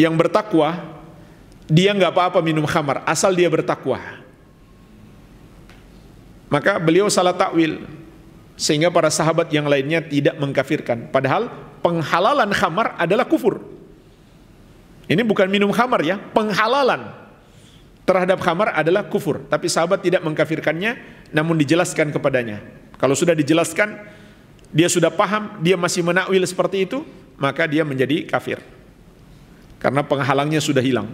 yang bertakwa dia nggak apa-apa minum khamar asal dia bertakwa. Maka beliau salah takwil sehingga para sahabat yang lainnya tidak mengkafirkan. Padahal penghalalan khamar adalah kufur. Ini bukan minum khamar ya, penghalalan terhadap khamar adalah kufur. Tapi sahabat tidak mengkafirkannya, namun dijelaskan kepadanya. Kalau sudah dijelaskan, dia sudah paham, dia masih menakwil seperti itu, maka dia menjadi kafir. Karena penghalangnya sudah hilang.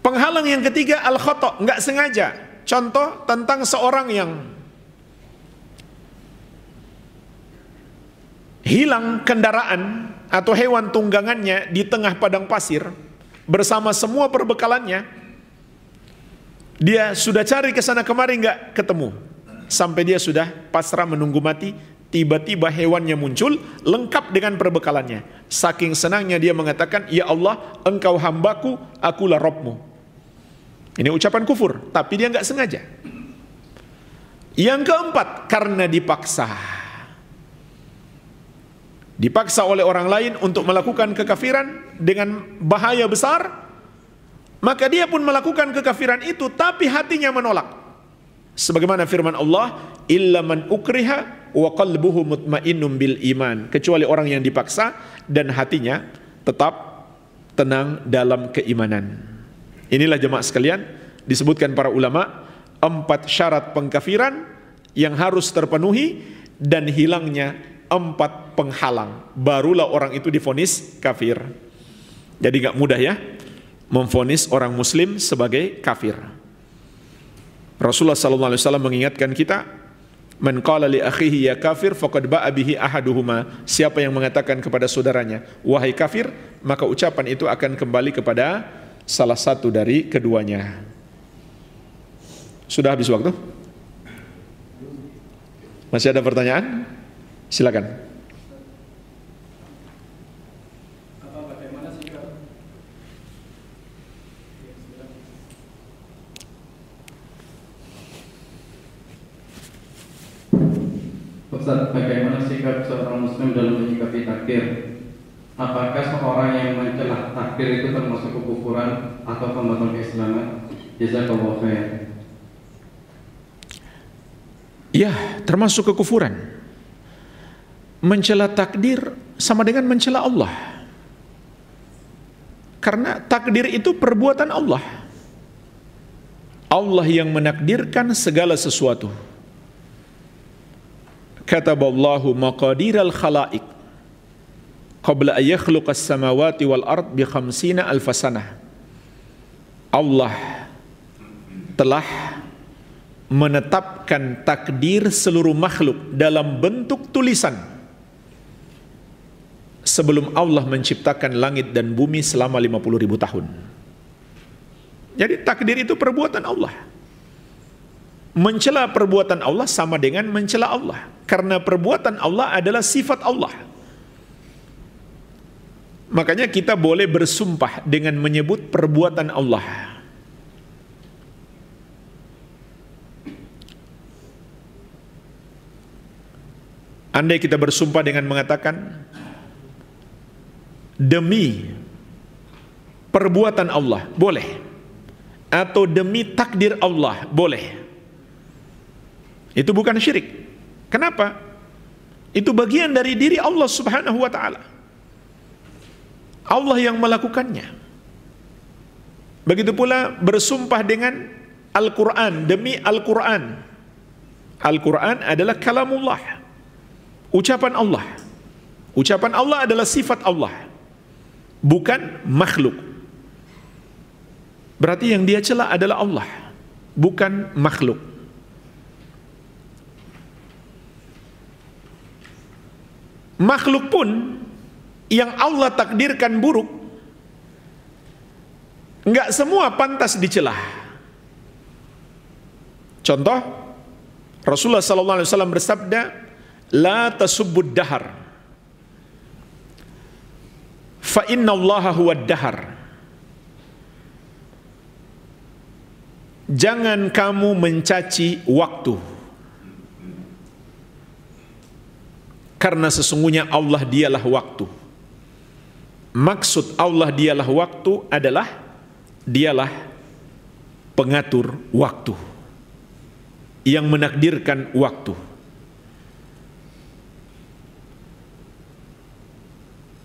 Penghalang yang ketiga al khotok nggak sengaja. Contoh tentang seorang yang hilang kendaraan atau hewan tunggangannya di tengah padang pasir bersama semua perbekalannya dia sudah cari ke sana kemari nggak ketemu sampai dia sudah pasrah menunggu mati tiba-tiba hewannya muncul lengkap dengan perbekalannya saking senangnya dia mengatakan ya Allah engkau hambaku akulah robmu ini ucapan kufur tapi dia nggak sengaja yang keempat karena dipaksa dipaksa oleh orang lain untuk melakukan kekafiran dengan bahaya besar, maka dia pun melakukan kekafiran itu tapi hatinya menolak. Sebagaimana firman Allah, "Illa man ukriha wa qalbuhu mutmainnum bil iman." Kecuali orang yang dipaksa dan hatinya tetap tenang dalam keimanan. Inilah jemaah sekalian disebutkan para ulama empat syarat pengkafiran yang harus terpenuhi dan hilangnya empat penghalang, barulah orang itu difonis kafir. Jadi nggak mudah ya memfonis orang muslim sebagai kafir. Rasulullah SAW alaihi wasallam mengingatkan kita, "Man qala li akhihi ya kafir faqad ba'a bihi ahaduhuma." Siapa yang mengatakan kepada saudaranya, "Wahai kafir," maka ucapan itu akan kembali kepada salah satu dari keduanya. Sudah habis waktu? Masih ada pertanyaan? Silakan. bagaimana sikap seorang muslim dalam menyikapi takdir? Apakah seorang yang mencela takdir itu termasuk kekufuran atau pembatal keislaman? Jazakallahu khair. Ya, termasuk kekufuran mencela takdir sama dengan mencela Allah. Karena takdir itu perbuatan Allah. Allah yang menakdirkan segala sesuatu. Kataballahu al khalaik qabla ayakhluqas samawati wal ard bi khamsina fasana Allah telah menetapkan takdir seluruh makhluk dalam bentuk tulisan sebelum Allah menciptakan langit dan bumi selama 50 ribu tahun. Jadi takdir itu perbuatan Allah. Mencela perbuatan Allah sama dengan mencela Allah. Karena perbuatan Allah adalah sifat Allah. Makanya kita boleh bersumpah dengan menyebut perbuatan Allah. Andai kita bersumpah dengan mengatakan demi perbuatan Allah boleh atau demi takdir Allah boleh itu bukan syirik kenapa itu bagian dari diri Allah Subhanahu wa taala Allah yang melakukannya begitu pula bersumpah dengan Al-Qur'an demi Al-Qur'an Al-Qur'an adalah kalamullah ucapan Allah ucapan Allah adalah sifat Allah bukan makhluk. Berarti yang dia cela adalah Allah, bukan makhluk. Makhluk pun yang Allah takdirkan buruk, nggak semua pantas dicelah. Contoh, Rasulullah SAW bersabda, La Tasubud dahar fa innallaha huwad dahar jangan kamu mencaci waktu karena sesungguhnya Allah dialah waktu maksud Allah dialah waktu adalah dialah pengatur waktu yang menakdirkan waktu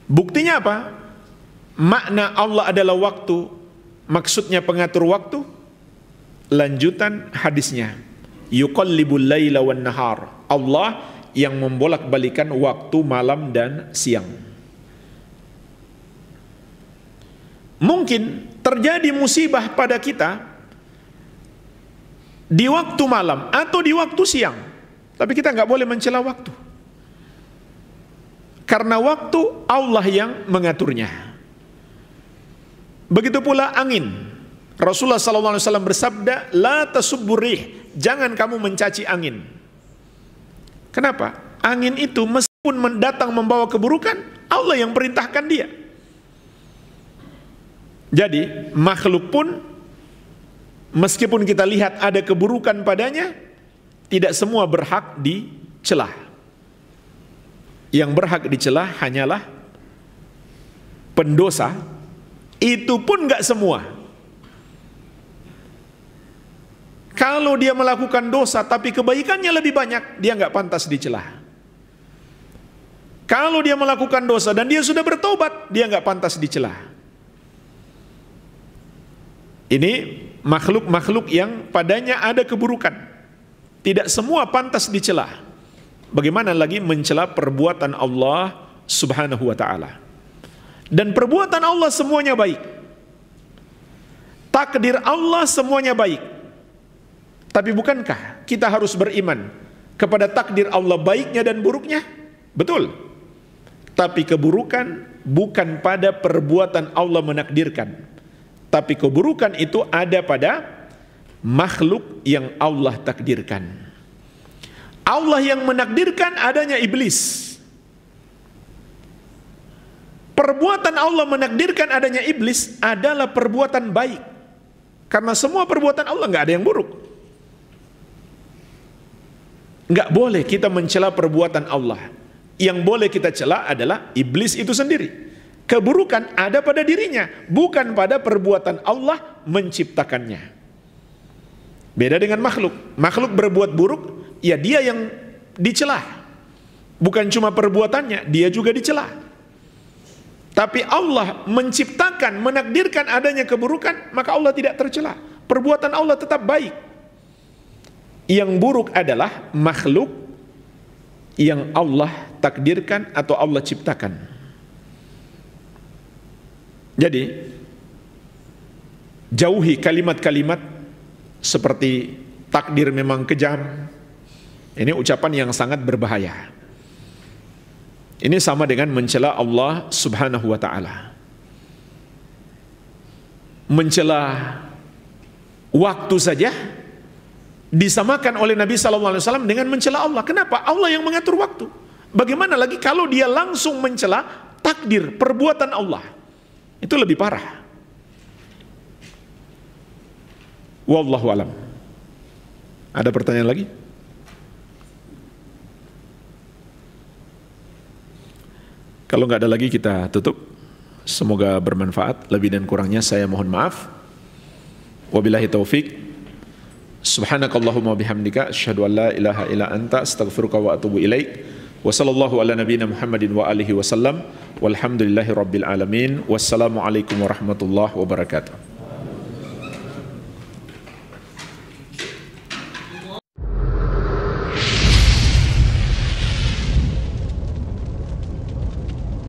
Buktinya apa? Makna Allah adalah waktu, maksudnya pengatur waktu. Lanjutan hadisnya. Yuqallibul laila wan nahar. Allah yang membolak-balikan waktu malam dan siang. Mungkin terjadi musibah pada kita di waktu malam atau di waktu siang. Tapi kita nggak boleh mencela waktu. Karena waktu Allah yang mengaturnya. Begitu pula angin. Rasulullah SAW bersabda, La tasubburih, jangan kamu mencaci angin. Kenapa? Angin itu meskipun mendatang membawa keburukan, Allah yang perintahkan dia. Jadi makhluk pun meskipun kita lihat ada keburukan padanya, tidak semua berhak dicelah yang berhak dicela hanyalah pendosa itu pun nggak semua kalau dia melakukan dosa tapi kebaikannya lebih banyak dia nggak pantas dicela kalau dia melakukan dosa dan dia sudah bertobat dia nggak pantas dicela ini makhluk-makhluk yang padanya ada keburukan tidak semua pantas dicela bagaimana lagi mencela perbuatan Allah Subhanahu wa taala. Dan perbuatan Allah semuanya baik. Takdir Allah semuanya baik. Tapi bukankah kita harus beriman kepada takdir Allah baiknya dan buruknya? Betul. Tapi keburukan bukan pada perbuatan Allah menakdirkan. Tapi keburukan itu ada pada makhluk yang Allah takdirkan. Allah yang menakdirkan adanya iblis. Perbuatan Allah menakdirkan adanya iblis adalah perbuatan baik. Karena semua perbuatan Allah nggak ada yang buruk. Nggak boleh kita mencela perbuatan Allah. Yang boleh kita cela adalah iblis itu sendiri. Keburukan ada pada dirinya, bukan pada perbuatan Allah menciptakannya. Beda dengan makhluk. Makhluk berbuat buruk, ya dia yang dicelah, Bukan cuma perbuatannya, dia juga dicelah. Tapi Allah menciptakan, menakdirkan adanya keburukan, maka Allah tidak tercela. Perbuatan Allah tetap baik. Yang buruk adalah makhluk yang Allah takdirkan atau Allah ciptakan. Jadi, jauhi kalimat-kalimat seperti takdir memang kejam, ini ucapan yang sangat berbahaya. Ini sama dengan mencela Allah Subhanahu wa taala. Mencela waktu saja disamakan oleh Nabi sallallahu alaihi wasallam dengan mencela Allah. Kenapa? Allah yang mengatur waktu. Bagaimana lagi kalau dia langsung mencela takdir perbuatan Allah? Itu lebih parah. Wallahu alam. Ada pertanyaan lagi? Kalau nggak ada lagi kita tutup. Semoga bermanfaat. Lebih dan kurangnya saya mohon maaf. Wabillahi taufik. Subhanakallahumma bihamdika asyhadu an la ilaha illa anta astaghfiruka wa atubu ilaik. Wa sallallahu ala nabiyyina Muhammadin wa alihi wasallam. Walhamdulillahi rabbil alamin. Wassalamu alaikum warahmatullahi wabarakatuh.